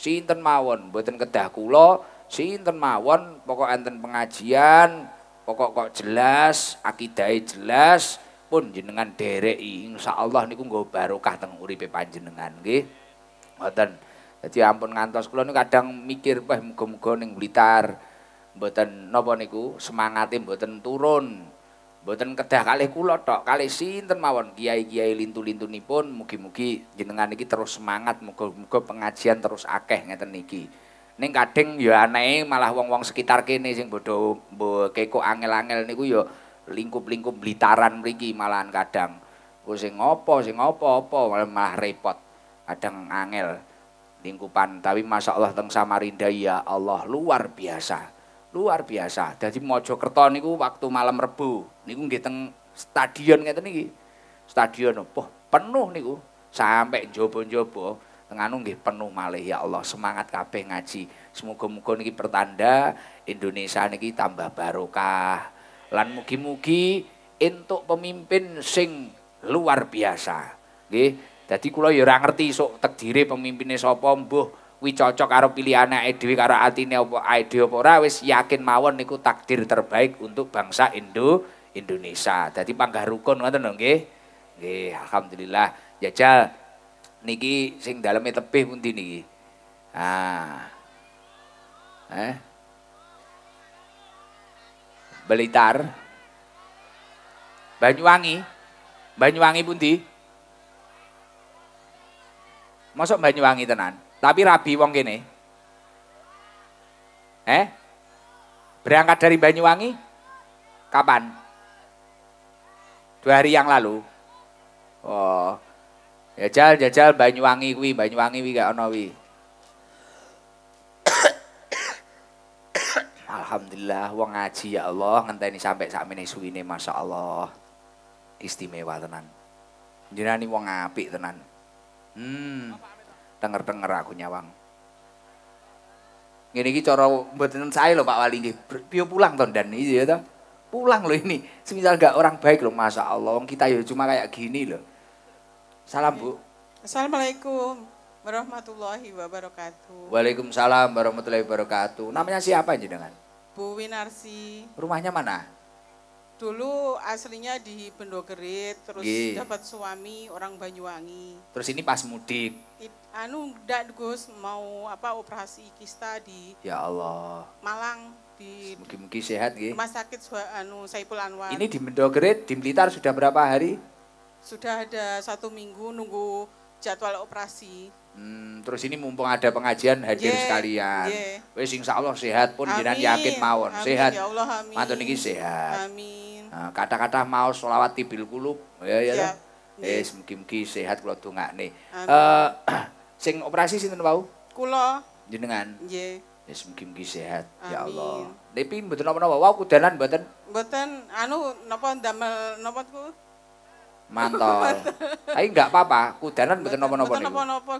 [SPEAKER 1] sinten mawon mboten kedah kula sinten mawon pokok enten pengajian pokok kok jelas akidahnya jelas pun jenengan derek insya Allah niku nggak barokah teng uripe panjenengan gih mboten jadi ampun ngantos kula niku kadang mikir wah muga-muga ning blitar mboten napa niku semangatnya mboten turun Mboten kedah kalih kula tok, kalih sinten mawon kiai-kiai lintu-lintunipun mugi-mugi jenengan iki terus semangat, muga-muga pengajian terus akeh ngeten niki. Ning kadhing ya anehe malah wong-wong sekitar kene sing bodho keko angel-angel niku ya lingkup-lingkup blitaran mriki malahan kadang. Ku sing apa? sing apa? apa malah repot. Kadang angel lingkupan tapi masyaallah teng Samarinda ya Allah luar biasa. luar biasa. Jadi Mojokerto niku waktu malam Rebu niku nggih teng stadion ngeten niki. Stadion oh, penuh niku sampai jopo-jopo teng anu nggih penuh malih ya Allah semangat kabeh ngaji. Semoga-moga niki pertanda Indonesia niki tambah barokah. Lan mugi-mugi entuk pemimpin sing luar biasa. Nggih. jadi kalau ya ngerti sok terdiri pemimpinnya sapa mbuh kuwi cocok karo pilihan anake eh, dhewe karo atine apa dhewe apa ora wis yakin mawon niku takdir terbaik untuk bangsa Indo Indonesia. Jadi panggah rukun ngoten lho nggih. Nggih, alhamdulillah. Jajal niki sing daleme tebih pundi niki? Ah. Eh? Belitar, Banyuwangi. Banyuwangi pundi? Masuk Banyuwangi tenan? Tapi rabi wong kene. Eh? Berangkat dari Banyuwangi kapan? Dua hari yang lalu. Oh. Jajal jajal Banyuwangi kuwi, Banyuwangi kuwi gak ono kuwi. Alhamdulillah wong ngaji ya Allah ngenteni sampai sakmene suwine Masya Allah istimewa tenan. jenani wong apik tenan. Hmm denger-denger aku nyawang. Ini iki cara buatan saya loh Pak Wali ini. Dia pulang tuh dan ini iya, ya tuh Pulang loh ini. Semisal gak orang baik loh masa Allah. Kita ya cuma kayak gini loh. Salam Bu.
[SPEAKER 3] Assalamualaikum warahmatullahi
[SPEAKER 1] wabarakatuh. Waalaikumsalam warahmatullahi wabarakatuh. Namanya siapa aja dengan?
[SPEAKER 3] Bu Winarsi.
[SPEAKER 1] Rumahnya mana?
[SPEAKER 3] Dulu aslinya di Bendogerit, terus yeah. dapat suami orang Banyuwangi.
[SPEAKER 1] Terus ini pas mudik.
[SPEAKER 3] It, anu ndak Gus mau apa operasi kista
[SPEAKER 1] di Ya Allah. Malang di mungkin sehat nggih. Rumah
[SPEAKER 3] sakit anu Saiful Anwar.
[SPEAKER 1] Ini di Bendogerit, di Blitar sudah berapa hari?
[SPEAKER 3] Sudah ada satu minggu nunggu jadwal operasi. Hmm,
[SPEAKER 1] terus ini mumpung ada pengajian hadir yeah, sekalian. Yeah. Wis insyaallah sehat pun jenengan yakin mawon, sehat. Ya
[SPEAKER 3] Allah, amin. Matur
[SPEAKER 1] niki sehat. Amin. Nah, kata-kata mau sholawat tibil kulub. Ya, ya. ya Eh, mugi-mugi sehat kula nih Eh, sing operasi tuh bau Kulo. Jenengan. ya Wis mungkin sehat. Ya Allah. Tapi betul apa nopo Wow, kudanan betul
[SPEAKER 3] betul anu napa damel napa tuh
[SPEAKER 1] Mantol. Tapi nggak apa-apa, kudanan betul nopo-nopo nih. nopo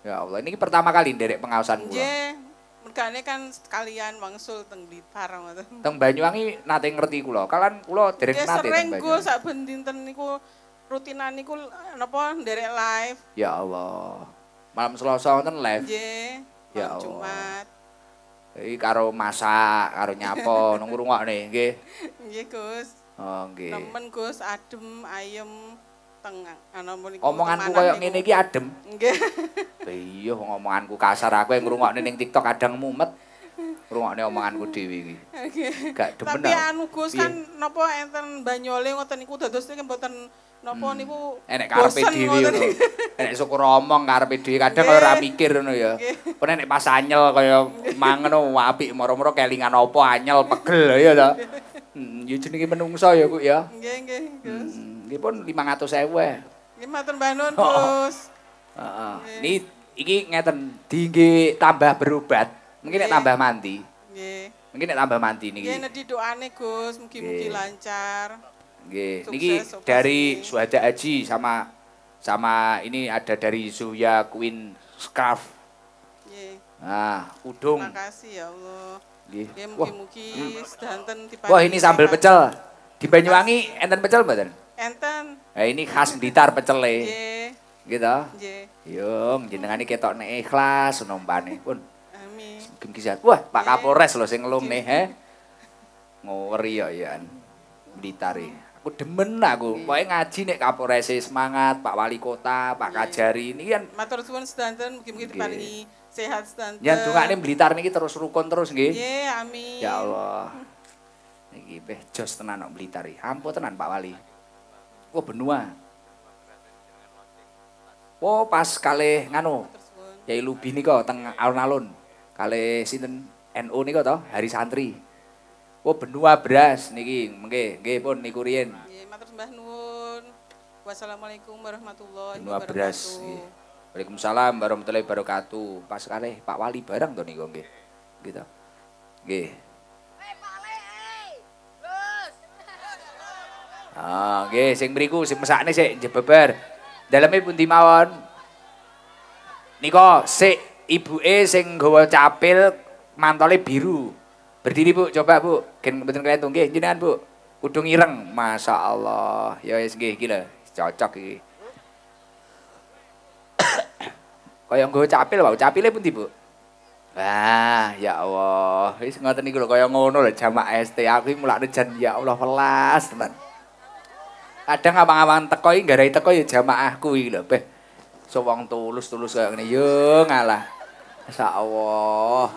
[SPEAKER 1] Ya Allah, ini pertama kali nderek pengawasan gue
[SPEAKER 3] Mergane kan sekalian wangsul teng di Parang
[SPEAKER 1] atau teng Banyuwangi nate ngerti kulo. kan kulo dereng nate teng Banyuwangi. Sering gue sak
[SPEAKER 3] bendin teng niku rutinan niku apa dereng live.
[SPEAKER 1] Ya Allah malam selasa nonton live. Yeah, ya Jumat. Ini karo masak, karo nyapo, nunggu rungok nih, nggih.
[SPEAKER 3] Nggih, Gus.
[SPEAKER 1] Oh, nggih. Temen
[SPEAKER 3] Gus adem, ayem.
[SPEAKER 1] omonganku koyo ngene iki adem nggih iya omonganku kasar aku ngrungokne ning TikTok kadang mumet ngrungokne omonganku dhewe iki gak demen tapi anu Gus kan
[SPEAKER 3] napa enten Banyole ngoten niku dados iki mboten napa hmm. niku enek karepe dhewe
[SPEAKER 1] enek syukur omong karepe dhewe kadang ora mikir ngono ya pen enek pas anyel koyo mangono apik moro-moro kelingan apa anyel pegel ya to Hmm, ya jenenge menungsa ya, Bu ya. Nggih, nggih, Gus. Hmm. Ini pun 500.000. Ya. Nggih
[SPEAKER 3] matur mbah nuwun,
[SPEAKER 1] Gus. Heeh. Ini iki ngeten tinggi tambah berobat. Mungkin nek tambah mandi. Nggih. Mungkin nek tambah mandi Ini Nggih nek doane Gus, mugi mungkin
[SPEAKER 3] lancar.
[SPEAKER 1] Nggih. Niki dari Suhada aji sama sama ini ada dari Suya Queen Scarf. Nggih. Nah, udung. Terima kasih ya Allah. Nggih. mungkin mugi-mugi sedanten Wah, ini sambal pecel. Di Banyuwangi enten pecel mboten? Enten. Eh ini khas Blitar pecele. Nggih. Gitu. Nggih. Yo, jenengan iki ketokne ikhlas nombane. Pun. Amin. sehat. Wah, Pak Kapolres lho sing ngelumne, he. Ngoweri ya ya. Blitar ya. Aku demen aku. Pokoke ngaji nek Kapolres e semangat, Pak Wali Kota, Pak Kajari ini kan.
[SPEAKER 3] Matur suwun sedanten mungkin mugi diparingi sehat sedanten. Ya dongane
[SPEAKER 1] Blitar niki terus rukun terus nggih. Nggih, amin. Ya Allah. Niki beh jos tenan nok Blitar Ampun tenan Pak Wali. Oh benua. Oh pas kali nganu. Yai Lubi niko teng alun-alun. Kali sinten NU niko toh hari santri. Oh benua beras niki mengge mengge pun niku rien. matur sembah nuwun. Wassalamualaikum warahmatullahi benua wabarakatuh. Benua beras. Nggih. Waalaikumsalam warahmatullahi wabarakatuh. Pas kali Pak Wali bareng tuh niko nggih. Gitu. Nggih. Ah, oke, oh, sing beriku, sing mesakne sik jebeber. pun di mawon? si ibu E, sing gawa capil mantole biru. Berdiri Bu, coba Bu. Gen betul kalian tunggu, jenengan Bu. Udung ireng, Masya Allah. Ya wis gih gila, cocok Kau Kau yang nggawa capil wae, capile pundi Bu? Wah, ya Allah. Wis nih kalau kau yang ngono lah, jamak ST aku iki mulakne ya Allah pelas, teman. Kadang awang abang teko iki garai teko ya jamaah kuwi loh Beh. So wong tulus-tulus kayak gini yo ngalah. Masyaallah.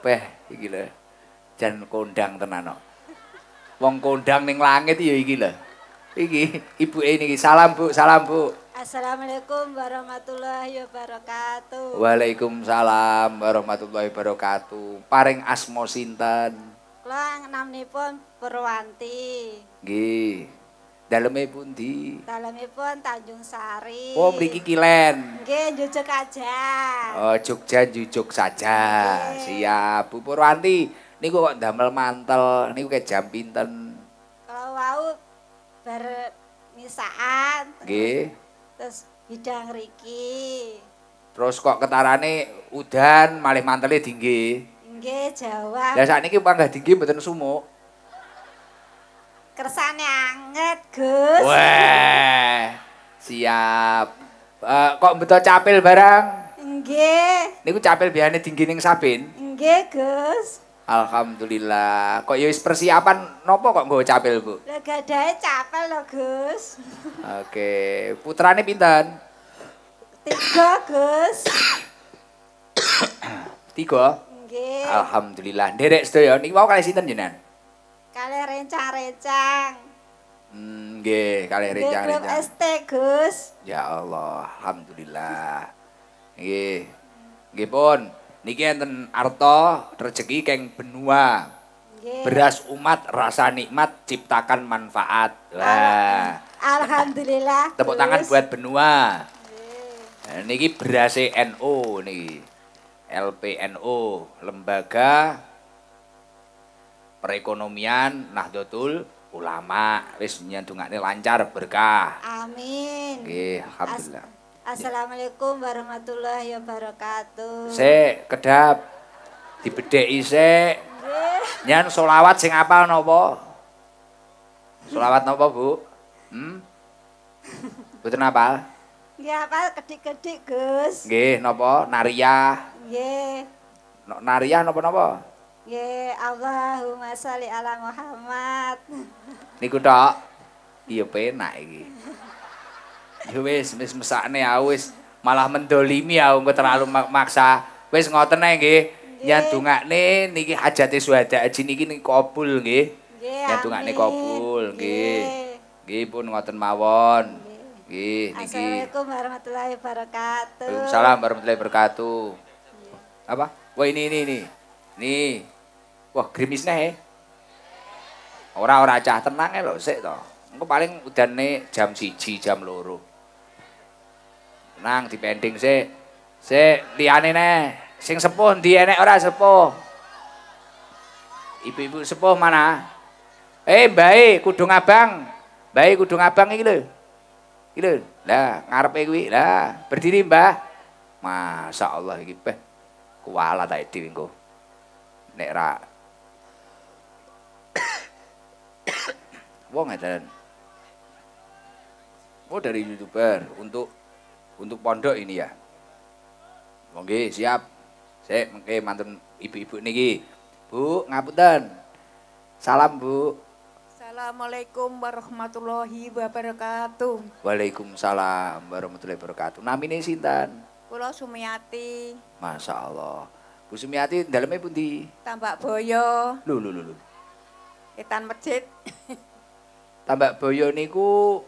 [SPEAKER 1] Beh iki lho. jangan kondang tenan Wong kondang neng langit ya iki lho. Iki ibu ini salam Bu, salam Bu.
[SPEAKER 4] Assalamualaikum warahmatullahi wabarakatuh.
[SPEAKER 1] Waalaikumsalam warahmatullahi wabarakatuh. Paring asmo sinten?
[SPEAKER 4] Kula namnipun Purwanti.
[SPEAKER 1] Nggih. Daleme pun di?
[SPEAKER 4] Daleme pun Tanjung Sari.
[SPEAKER 1] Oh, mriki kilen.
[SPEAKER 4] Nggih, jujuk aja.
[SPEAKER 1] Oh, Jogja jujuk saja. Siap, Bu Purwanti. Niku kok damel mantel, niku kayak jam pinten?
[SPEAKER 4] Kalau wau bar misaan. Nggih. Terus bidang riki.
[SPEAKER 1] Terus kok ketarane udan malih mantelnya tinggi?
[SPEAKER 4] Nggih, Jawa. Lah sakniki
[SPEAKER 1] panggah tinggi mboten sumuk.
[SPEAKER 4] Kersane anget, Gus.
[SPEAKER 1] Wah, Siap. Uh, kok betul capil barang? Nggih. Niku capil biane tinggi sabin.
[SPEAKER 4] Nggih, Gus.
[SPEAKER 1] Alhamdulillah. Kok ya persiapan nopo kok nggo capil, Bu?
[SPEAKER 4] Lah gadahe capil lho, Gus.
[SPEAKER 1] Oke, putrane pinten?
[SPEAKER 4] Tiga, Gus.
[SPEAKER 1] Tiga? Nggih. Alhamdulillah. Nderek sedaya niki mau kalih sinten jenengan?
[SPEAKER 4] Kali rencang-rencang.
[SPEAKER 1] Hmm, nggih, kali rencang-rencang. Grup
[SPEAKER 4] ST, Gus.
[SPEAKER 1] Ya Allah, alhamdulillah. Nggih. Nggih pun, niki enten Arto rezeki keng benua. Beras umat rasa nikmat ciptakan manfaat. Wah.
[SPEAKER 4] Alhamdulillah. Tepuk tangan
[SPEAKER 1] buat benua. Niki berasnya NU NO, LPNU Lembaga perekonomian Nahdlatul Ulama wis nyandungane lancar berkah. Amin. Nggih, alhamdulillah.
[SPEAKER 4] Assalamualaikum warahmatullahi wabarakatuh.
[SPEAKER 1] Sik, kedap dibedheki sik. Nggih. Nyen selawat sing apal napa? Selawat napa, Bu? Hmm? Boten apal?
[SPEAKER 4] Nggih, apal kedik-kedik, Gus. Nggih,
[SPEAKER 1] napa? Nariyah.
[SPEAKER 4] Nggih.
[SPEAKER 1] Nariyah napa-napa?
[SPEAKER 4] Ye, Allahumma sholli ala Muhammad.
[SPEAKER 1] Niku tok. Iya penak iki. Ya wis, wis mesakne awis ya, malah mendolimi aku ya, engko terlalu maksa. Wis ngoten ae nggih. Yen ya, dungakne niki hajate suhada haji niki kabul nggih. Yen dungakne kabul nggih. Nggih pun ngoten mawon. Nggih niki. Assalamualaikum
[SPEAKER 4] warahmatullahi wabarakatuh. Waalaikumsalam
[SPEAKER 1] warahmatullahi wabarakatuh. Apa? Wah ini ini ini. Nih. Wah, grimis neh. orang-orang cah tenang loh, sik to. Engko paling udah nih jam siji, jam loro. Tenang, dipending sik. Sik liane nih, Sing sepuh dia enek ora sepuh? Ibu-ibu sepuh mana? Eh, mbae kudung ngabang. Mbae kudung ngabang iki lho. Iki lho. Lah, ngarepe kuwi. Lah, berdiri, Mbah. masa Allah gitu, Kuwala tak dhewe engko. Nek ra Wong ngaten. Oh dari youtuber untuk untuk pondok ini ya. Monggo siap. Saya mengke mantan ibu-ibu niki. Bu ngapunten. Salam Bu.
[SPEAKER 5] Assalamualaikum warahmatullahi wabarakatuh.
[SPEAKER 1] Waalaikumsalam warahmatullahi wabarakatuh. Namine sinten?
[SPEAKER 5] Kula Sumiati.
[SPEAKER 1] Masya Allah. Bu Sumiati dalamnya pun di?
[SPEAKER 5] Tambak Boyo. Lho lho lho. etan masjid.
[SPEAKER 1] Tambak boyo niku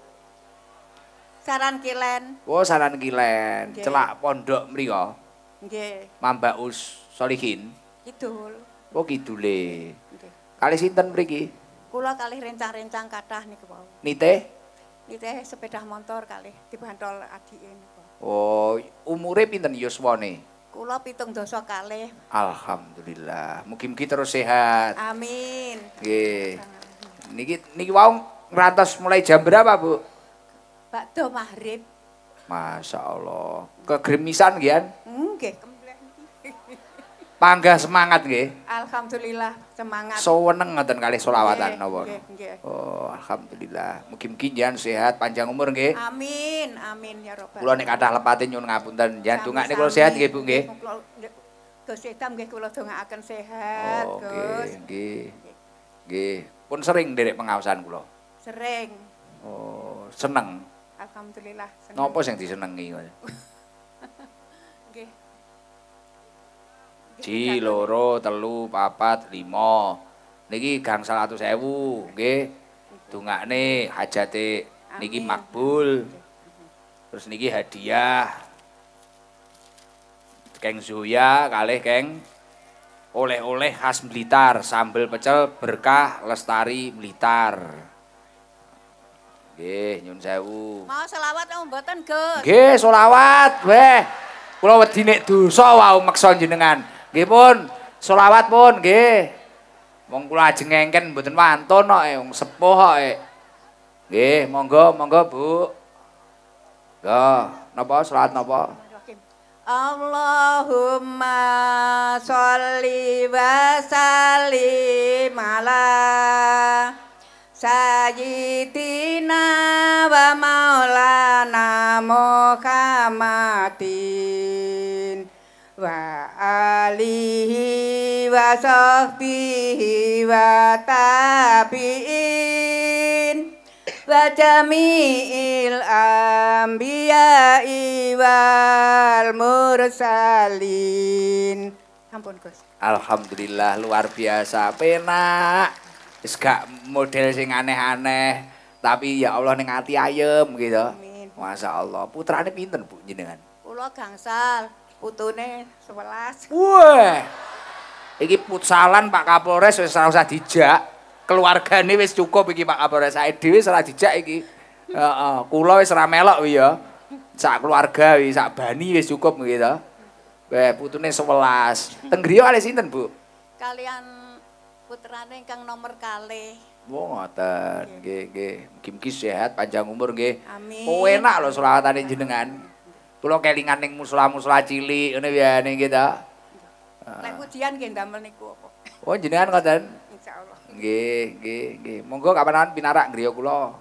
[SPEAKER 5] saran kilen.
[SPEAKER 1] Oh, saran kilen. Celak pondok mriko. Nggih. Okay. Mambak us solihin. Kidul. Oh, kidule. Nggih. Kali sinten mriki?
[SPEAKER 5] Kula kali rencang-rencang kathah niku, Pak. Nite? Nite sepeda motor kali dibantol adike
[SPEAKER 1] niku. Oh, umure pinten yuswane?
[SPEAKER 5] Kula pitung kalih.
[SPEAKER 1] Alhamdulillah. Mugi-mugi terus sehat.
[SPEAKER 5] Amin.
[SPEAKER 1] Nggih. Niki niki wau ngratos mulai jam berapa, Bu?
[SPEAKER 5] Bakdo maghrib.
[SPEAKER 1] Masya Allah. Kegremisan, Gian? Nggih, Panggah semangat nggih.
[SPEAKER 5] Alhamdulillah semangat.
[SPEAKER 1] Soweneng ngoten kali selawatan napa. Oh, alhamdulillah. Mugi-mugi njenengan sehat panjang umur nggih.
[SPEAKER 5] Amin, amin
[SPEAKER 1] ya rabbal. Kula nek kathah lepate nyuwun ngapunten njenengan dongakne kula sehat nggih Bu nggih.
[SPEAKER 5] Gus gue nggih kula dongaaken sehat, oh, Oke,
[SPEAKER 1] Nggih. Nggih. Pun sering nderek pengawasan kula. Sering. Oh, seneng.
[SPEAKER 5] Alhamdulillah seneng. Napa
[SPEAKER 1] sing disenengi? siji loro telu papat limo, niki gangsal sewu, ewu tunggak nih, hajate niki makbul terus niki hadiah keng zuya, kalih keng oleh-oleh khas Blitar sambel pecel berkah lestari Blitar Nggih, nyun sewu. Mau selawat om buatan ke, Nggih, selawat. Weh, kula wedi nek dosa wae jenengan. Nggih pun, selawat pun nggih. Wong kula ajeng ngengken mboten wonten kok no, eh. wong sepuh kok. Eh. Nggih, monggo monggo Bu. Yo, napa selawat napa?
[SPEAKER 5] Allahumma sholli wa sallim ala sayyidina wa maulana Muhammadin wa alihi wa sahbihi wa tabi'in wa jami'il anbiya'i wal mursalin Ampun Gus
[SPEAKER 1] Alhamdulillah luar biasa penak wis gak model sing aneh-aneh tapi ya Allah ning ati ayem gitu Amin. Masya Allah putrane pinten Bu jenengan
[SPEAKER 5] Kula gangsal Putune sebelas.
[SPEAKER 1] Wah. Iki putsalan Pak Kapolres wis ora usah keluarga Keluargane wis cukup iki Pak Kapolres. Saya dhewe ora dijak iki. Heeh, uh, uh, kula wis ora ya. Sak keluarga wis sak bani wis cukup begitu. Wah, putune sebelas. Teng ada sini sinten, Bu? Kalian putrane kang nomor kali. Wo ngoten. Nggih, nggih. Mugi-mugi sehat, panjang umur nggih. Amin. Oh, enak lho selawatane jenengan. kula kelingan ning musala-musala cilik ngene ya ning nggih ta. Lek
[SPEAKER 5] pujian nggih damel niku apa?
[SPEAKER 1] Oh jenengan ngoten. Insyaallah. Nggih, nggih, nggih. Monggo kapanan pinarak griya kula.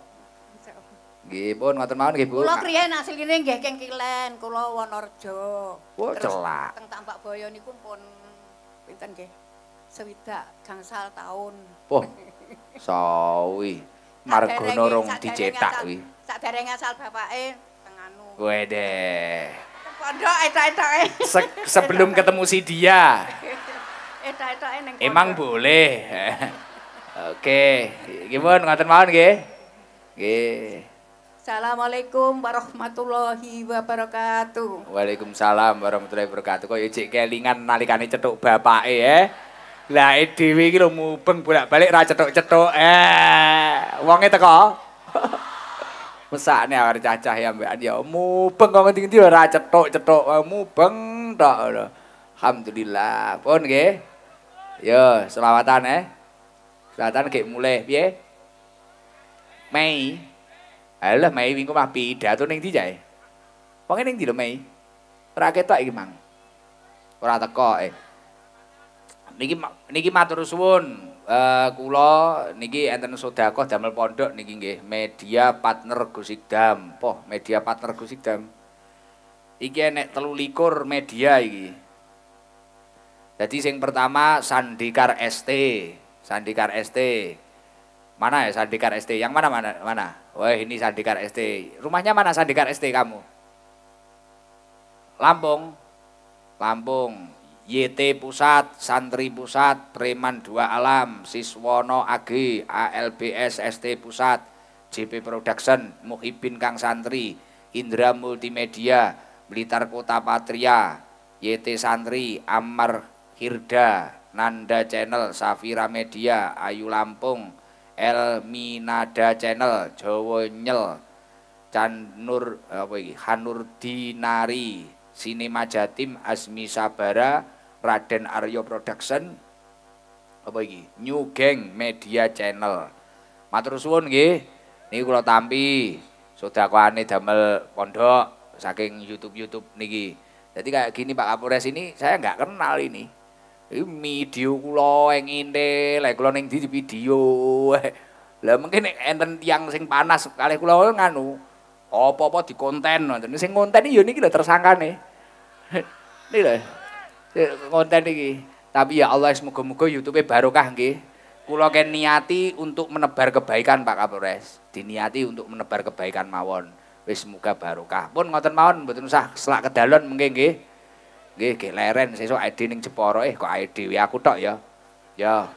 [SPEAKER 1] Nggih pun ngoten mawon nggih Bu. Kula
[SPEAKER 5] kriyen asline nggih keng kilen kula Wonorejo. Oh celak. Teng tampak Boyo niku pun pinten nggih. Sewidak gangsal tahun.
[SPEAKER 1] Oh. Sawi. Margono rong dicetak kuwi.
[SPEAKER 5] Sak derenge asal bapak e.
[SPEAKER 1] Gue deh.
[SPEAKER 5] Eh. Se
[SPEAKER 1] sebelum ketemu si dia.
[SPEAKER 5] Eh, Emang
[SPEAKER 1] boleh. Oke, gimana ngatur mawon nggih. Nggih.
[SPEAKER 5] Assalamualaikum warahmatullahi wabarakatuh.
[SPEAKER 1] Waalaikumsalam warahmatullahi wabarakatuh. Kok ya, cek kelingan nalikane cetuk bapak ya. Lah eh, dhewe iki lho mubeng bolak-balik raja cetuk-cetuk. Eh, wonge teko. mesakne awar cacah ya mbak, ya mubeng kok ngendi-endi ya, ora cetok-cetok eh, mubeng tok lho. Alhamdulillah. Pun nggih. Yo, ya, selawatan eh. Selawatan ke mulai piye? Mei. Alah Mei minggu mah pidato ning ndi jae? Wong e ning ndi lho Mei? Ora ketok iki, Mang. teko eh. Niki niki matur suwun Eh, kula niki enten sedekah damel pondok niki nggih media partner Gusikdam. Poh, media partner Gusikdam. Iki enek 23 media iki. Jadi sing pertama Sandikar ST, Sandikar ST. Mana ya Sandikar ST? Yang mana mana mana? Wah, ini Sandikar ST. Rumahnya mana Sandikar ST kamu? Lampung. Lampung. YT Pusat, Santri Pusat, Preman Dua Alam, Siswono AG, ALBS ST Pusat, JP Production, Muhibin Kang Santri, Indra Multimedia, Blitar Kota Patria, YT Santri, Amar Hirda, Nanda Channel, Safira Media, Ayu Lampung, el minada Channel, Jowo Nyel, Canur, apa ini, Hanur Dinari Sinema Jatim Asmi Sabara Raden Aryo Production apa iki New Gang Media Channel matur suwun nggih niki kula tampi sodakane damel pondok saking YouTube-YouTube niki jadi kayak gini Pak Kapolres ini saya nggak kenal ini ini video kula yang ini, lek kula ning di video. Lah mungkin enten tiang sing panas kali kula nganu, apa-apa dikonten, konten nonton. Sing konten ini yoni kita eh, tersangka nih. Ini lah konten ini. Tapi ya Allah semoga-moga YouTube-nya barokah nge. Kulo kan niati untuk menebar kebaikan Pak Kapolres. Diniati untuk menebar kebaikan mawon. Wis semoga barokah. Pun ngoten mawon mboten usah selak kedalon mengke nggih. Nggih ge leren sesuk ID ning Jeporo eh kok ID we aku tok ya. Ya.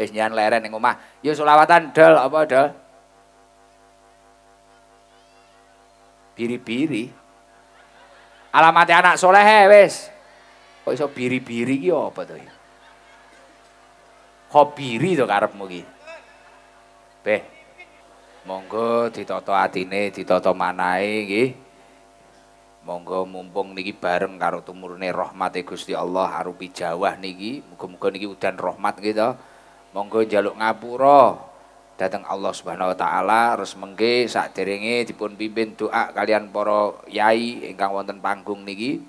[SPEAKER 1] Wis nyan leren ning omah. Yo selawatan dol apa dol? biri-biri. Alamatnya anak soleh wis. Kok iso biri-biri ki apa to? Kok biri to karepmu ki? Beh. Monggo ditoto atine, ditoto manae ki. Monggo mumpung niki bareng karo tumurune rahmate Gusti Allah arupi Jawa niki, muga-muga niki udan rahmat nggih to. Monggo njaluk ngapura. datang Allah Subhanahu wa taala harus mengge sak dipun pimpin doa kalian para yai ingkang wonten panggung niki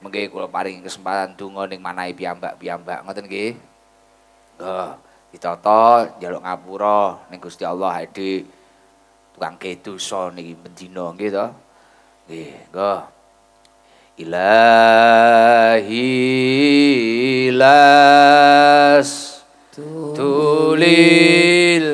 [SPEAKER 1] mengge kula paring kesempatan donga ning manahi piyambak-piyambak ngoten nggih oh, ditata njaluk ngapura ning Gusti Allah hadi tukang ke dosa niki bendina nggih to nggih go ilahi las
[SPEAKER 3] Tulil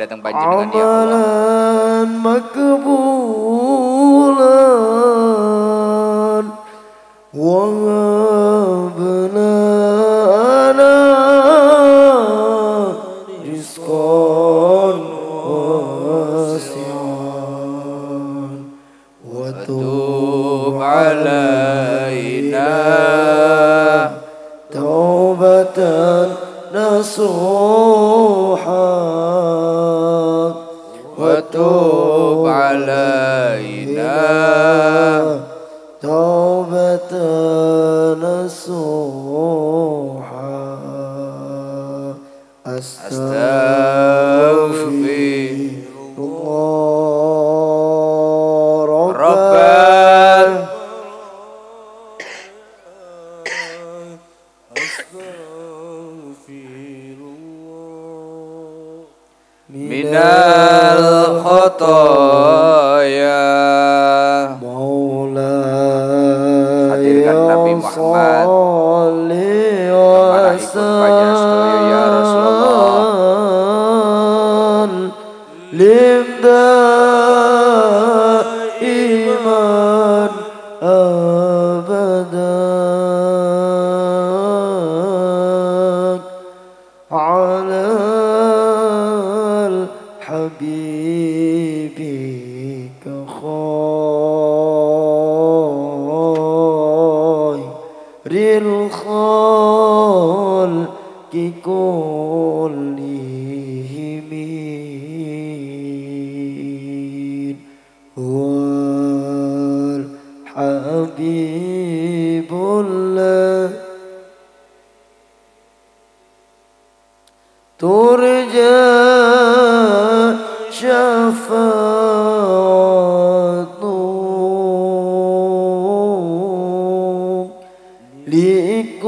[SPEAKER 1] datang panjenengan ya
[SPEAKER 2] Allah. Amalan makbulan wa habna ana rizqan wasi'an wa tub alaina taubatan nasuha علينا توبة نصوح lý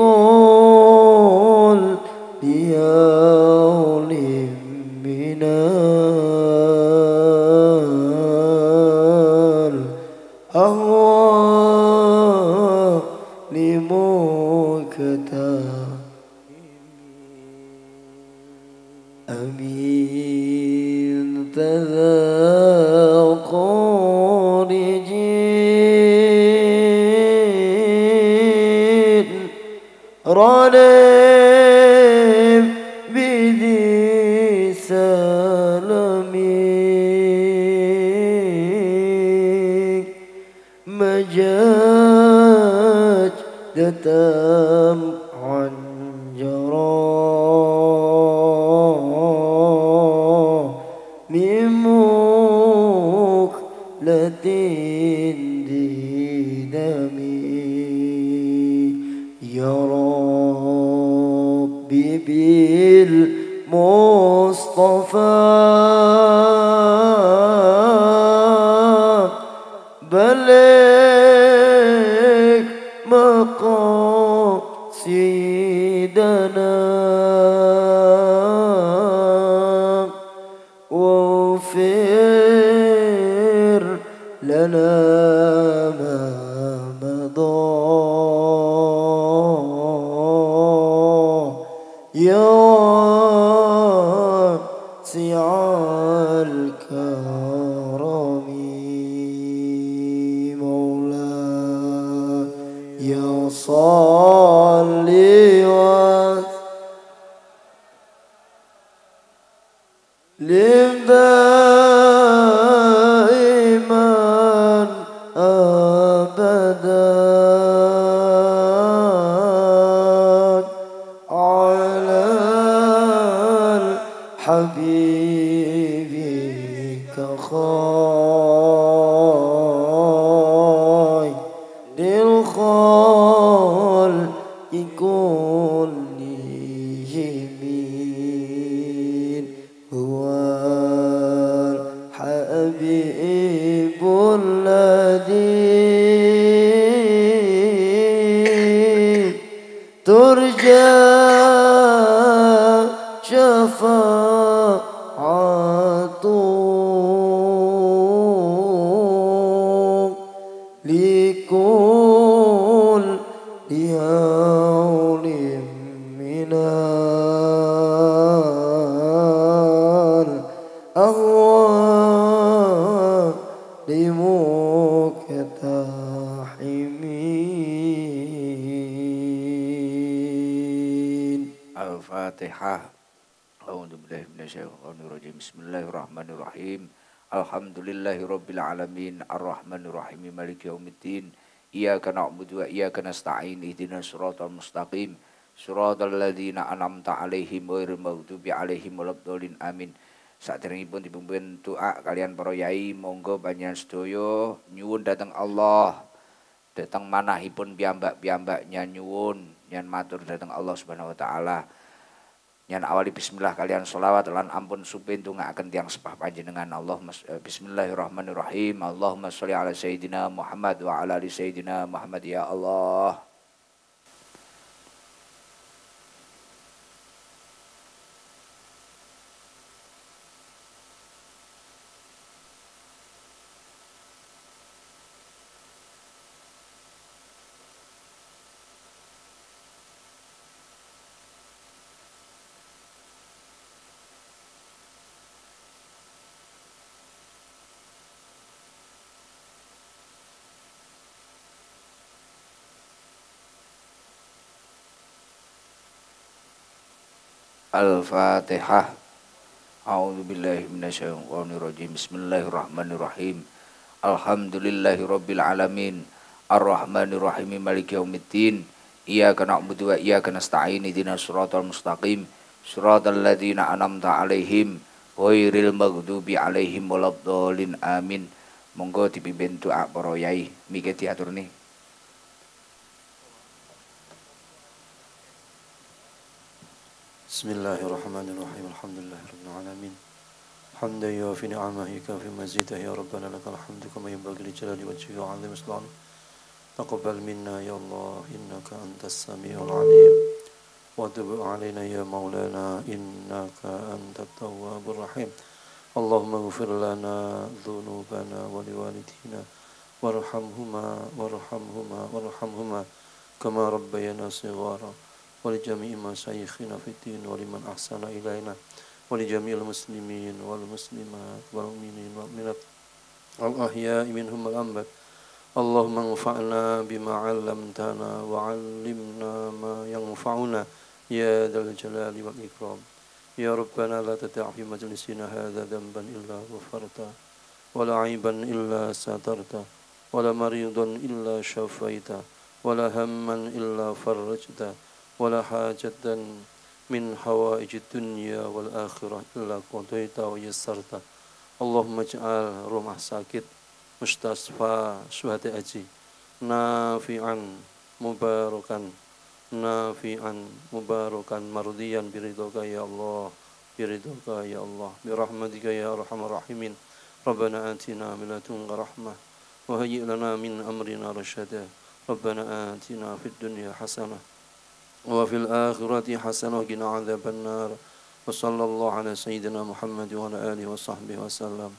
[SPEAKER 2] 好。
[SPEAKER 1] Alhamdulillahi Rabbil Alamin ar ar Rahim Maliki Yawmiddin Iyaka na'budu wa iyaka nasta'in Ihdina al mustaqim al ladhina anamta alaihim Wairil maghdubi alaihim walabdolin Amin Saat ini pun dipimpin doa kalian para yai Monggo banyak sedoyo Nyuwun datang Allah Datang manahipun piyambak biambak biambaknya nyuwun Nyan matur datang Allah subhanahu wa ta'ala yang awali bismillah kalian sholawat lan ampun supin tu akan tiang sepah panjenengan Allah eh, bismillahirrahmanirrahim Allahumma sholli ala sayyidina Muhammad wa ala ali sayyidina Muhammad ya Allah Al-Fatihah. A'udzu billahi minasyaitonir rajim. Bismillahirrahmanirrahim. Alhamdulillahi rabbil alamin. Ar-Rahmanirrahim maliki yaumiddin. Iyyaka na'budu wa iyyaka nasta'in. Ihdinas shiratal mustaqim. Shiratal ladzina an'amta 'alaihim ghairil maghdubi 'alaihim waladdallin. Amin. Monggo dipimpin doa para yai. Miki diatur nih. بسم الله
[SPEAKER 6] الرحمن الرحيم الحمد لله رب العالمين حمدا يوفي نعمه يكافي مزيده يا ربنا لك الحمد كما ينبغي لجلال وجهك وعظيم سلطانك تقبل منا يا الله إنك أنت السميع العليم وتب علينا يا مولانا إنك أنت التواب الرحيم اللهم اغفر لنا ذنوبنا ولوالدينا وارحمهما وارحمهما وارحمهما كما ربينا صغارا ولجميع مشايخنا في الدين ولمن أحسن إلينا ولجميع المسلمين والمسلمات والمؤمنين والمؤمنات الأحياء منهم الأنبت اللهم انفعنا بما علمتنا وعلمنا ما ينفعنا يا ذا الجلال والإكرام يا ربنا لا تدع في مجلسنا هذا ذنبا إلا غفرته ولا عيبا إلا سترته ولا مريضا إلا شفيته ولا هما إلا فرجته ولا حاجة من حوائج الدنيا والآخرة إلا قضيت ويسرت اللهم اجعل رمح ساكت مشتصفى شهد أجي نافعا مباركا نافعا مباركا مرضيا برضاك يا الله برضاك يا الله برحمتك يا أرحم الراحمين ربنا آتنا من لدنك رحمة وهيئ لنا من أمرنا رشدا ربنا آتنا في الدنيا حسنة وفي الآخرة حسنة وقنا عذاب النار وصلى الله على سيدنا محمد وعلى آله وصحبه وسلم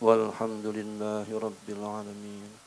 [SPEAKER 6] والحمد لله رب العالمين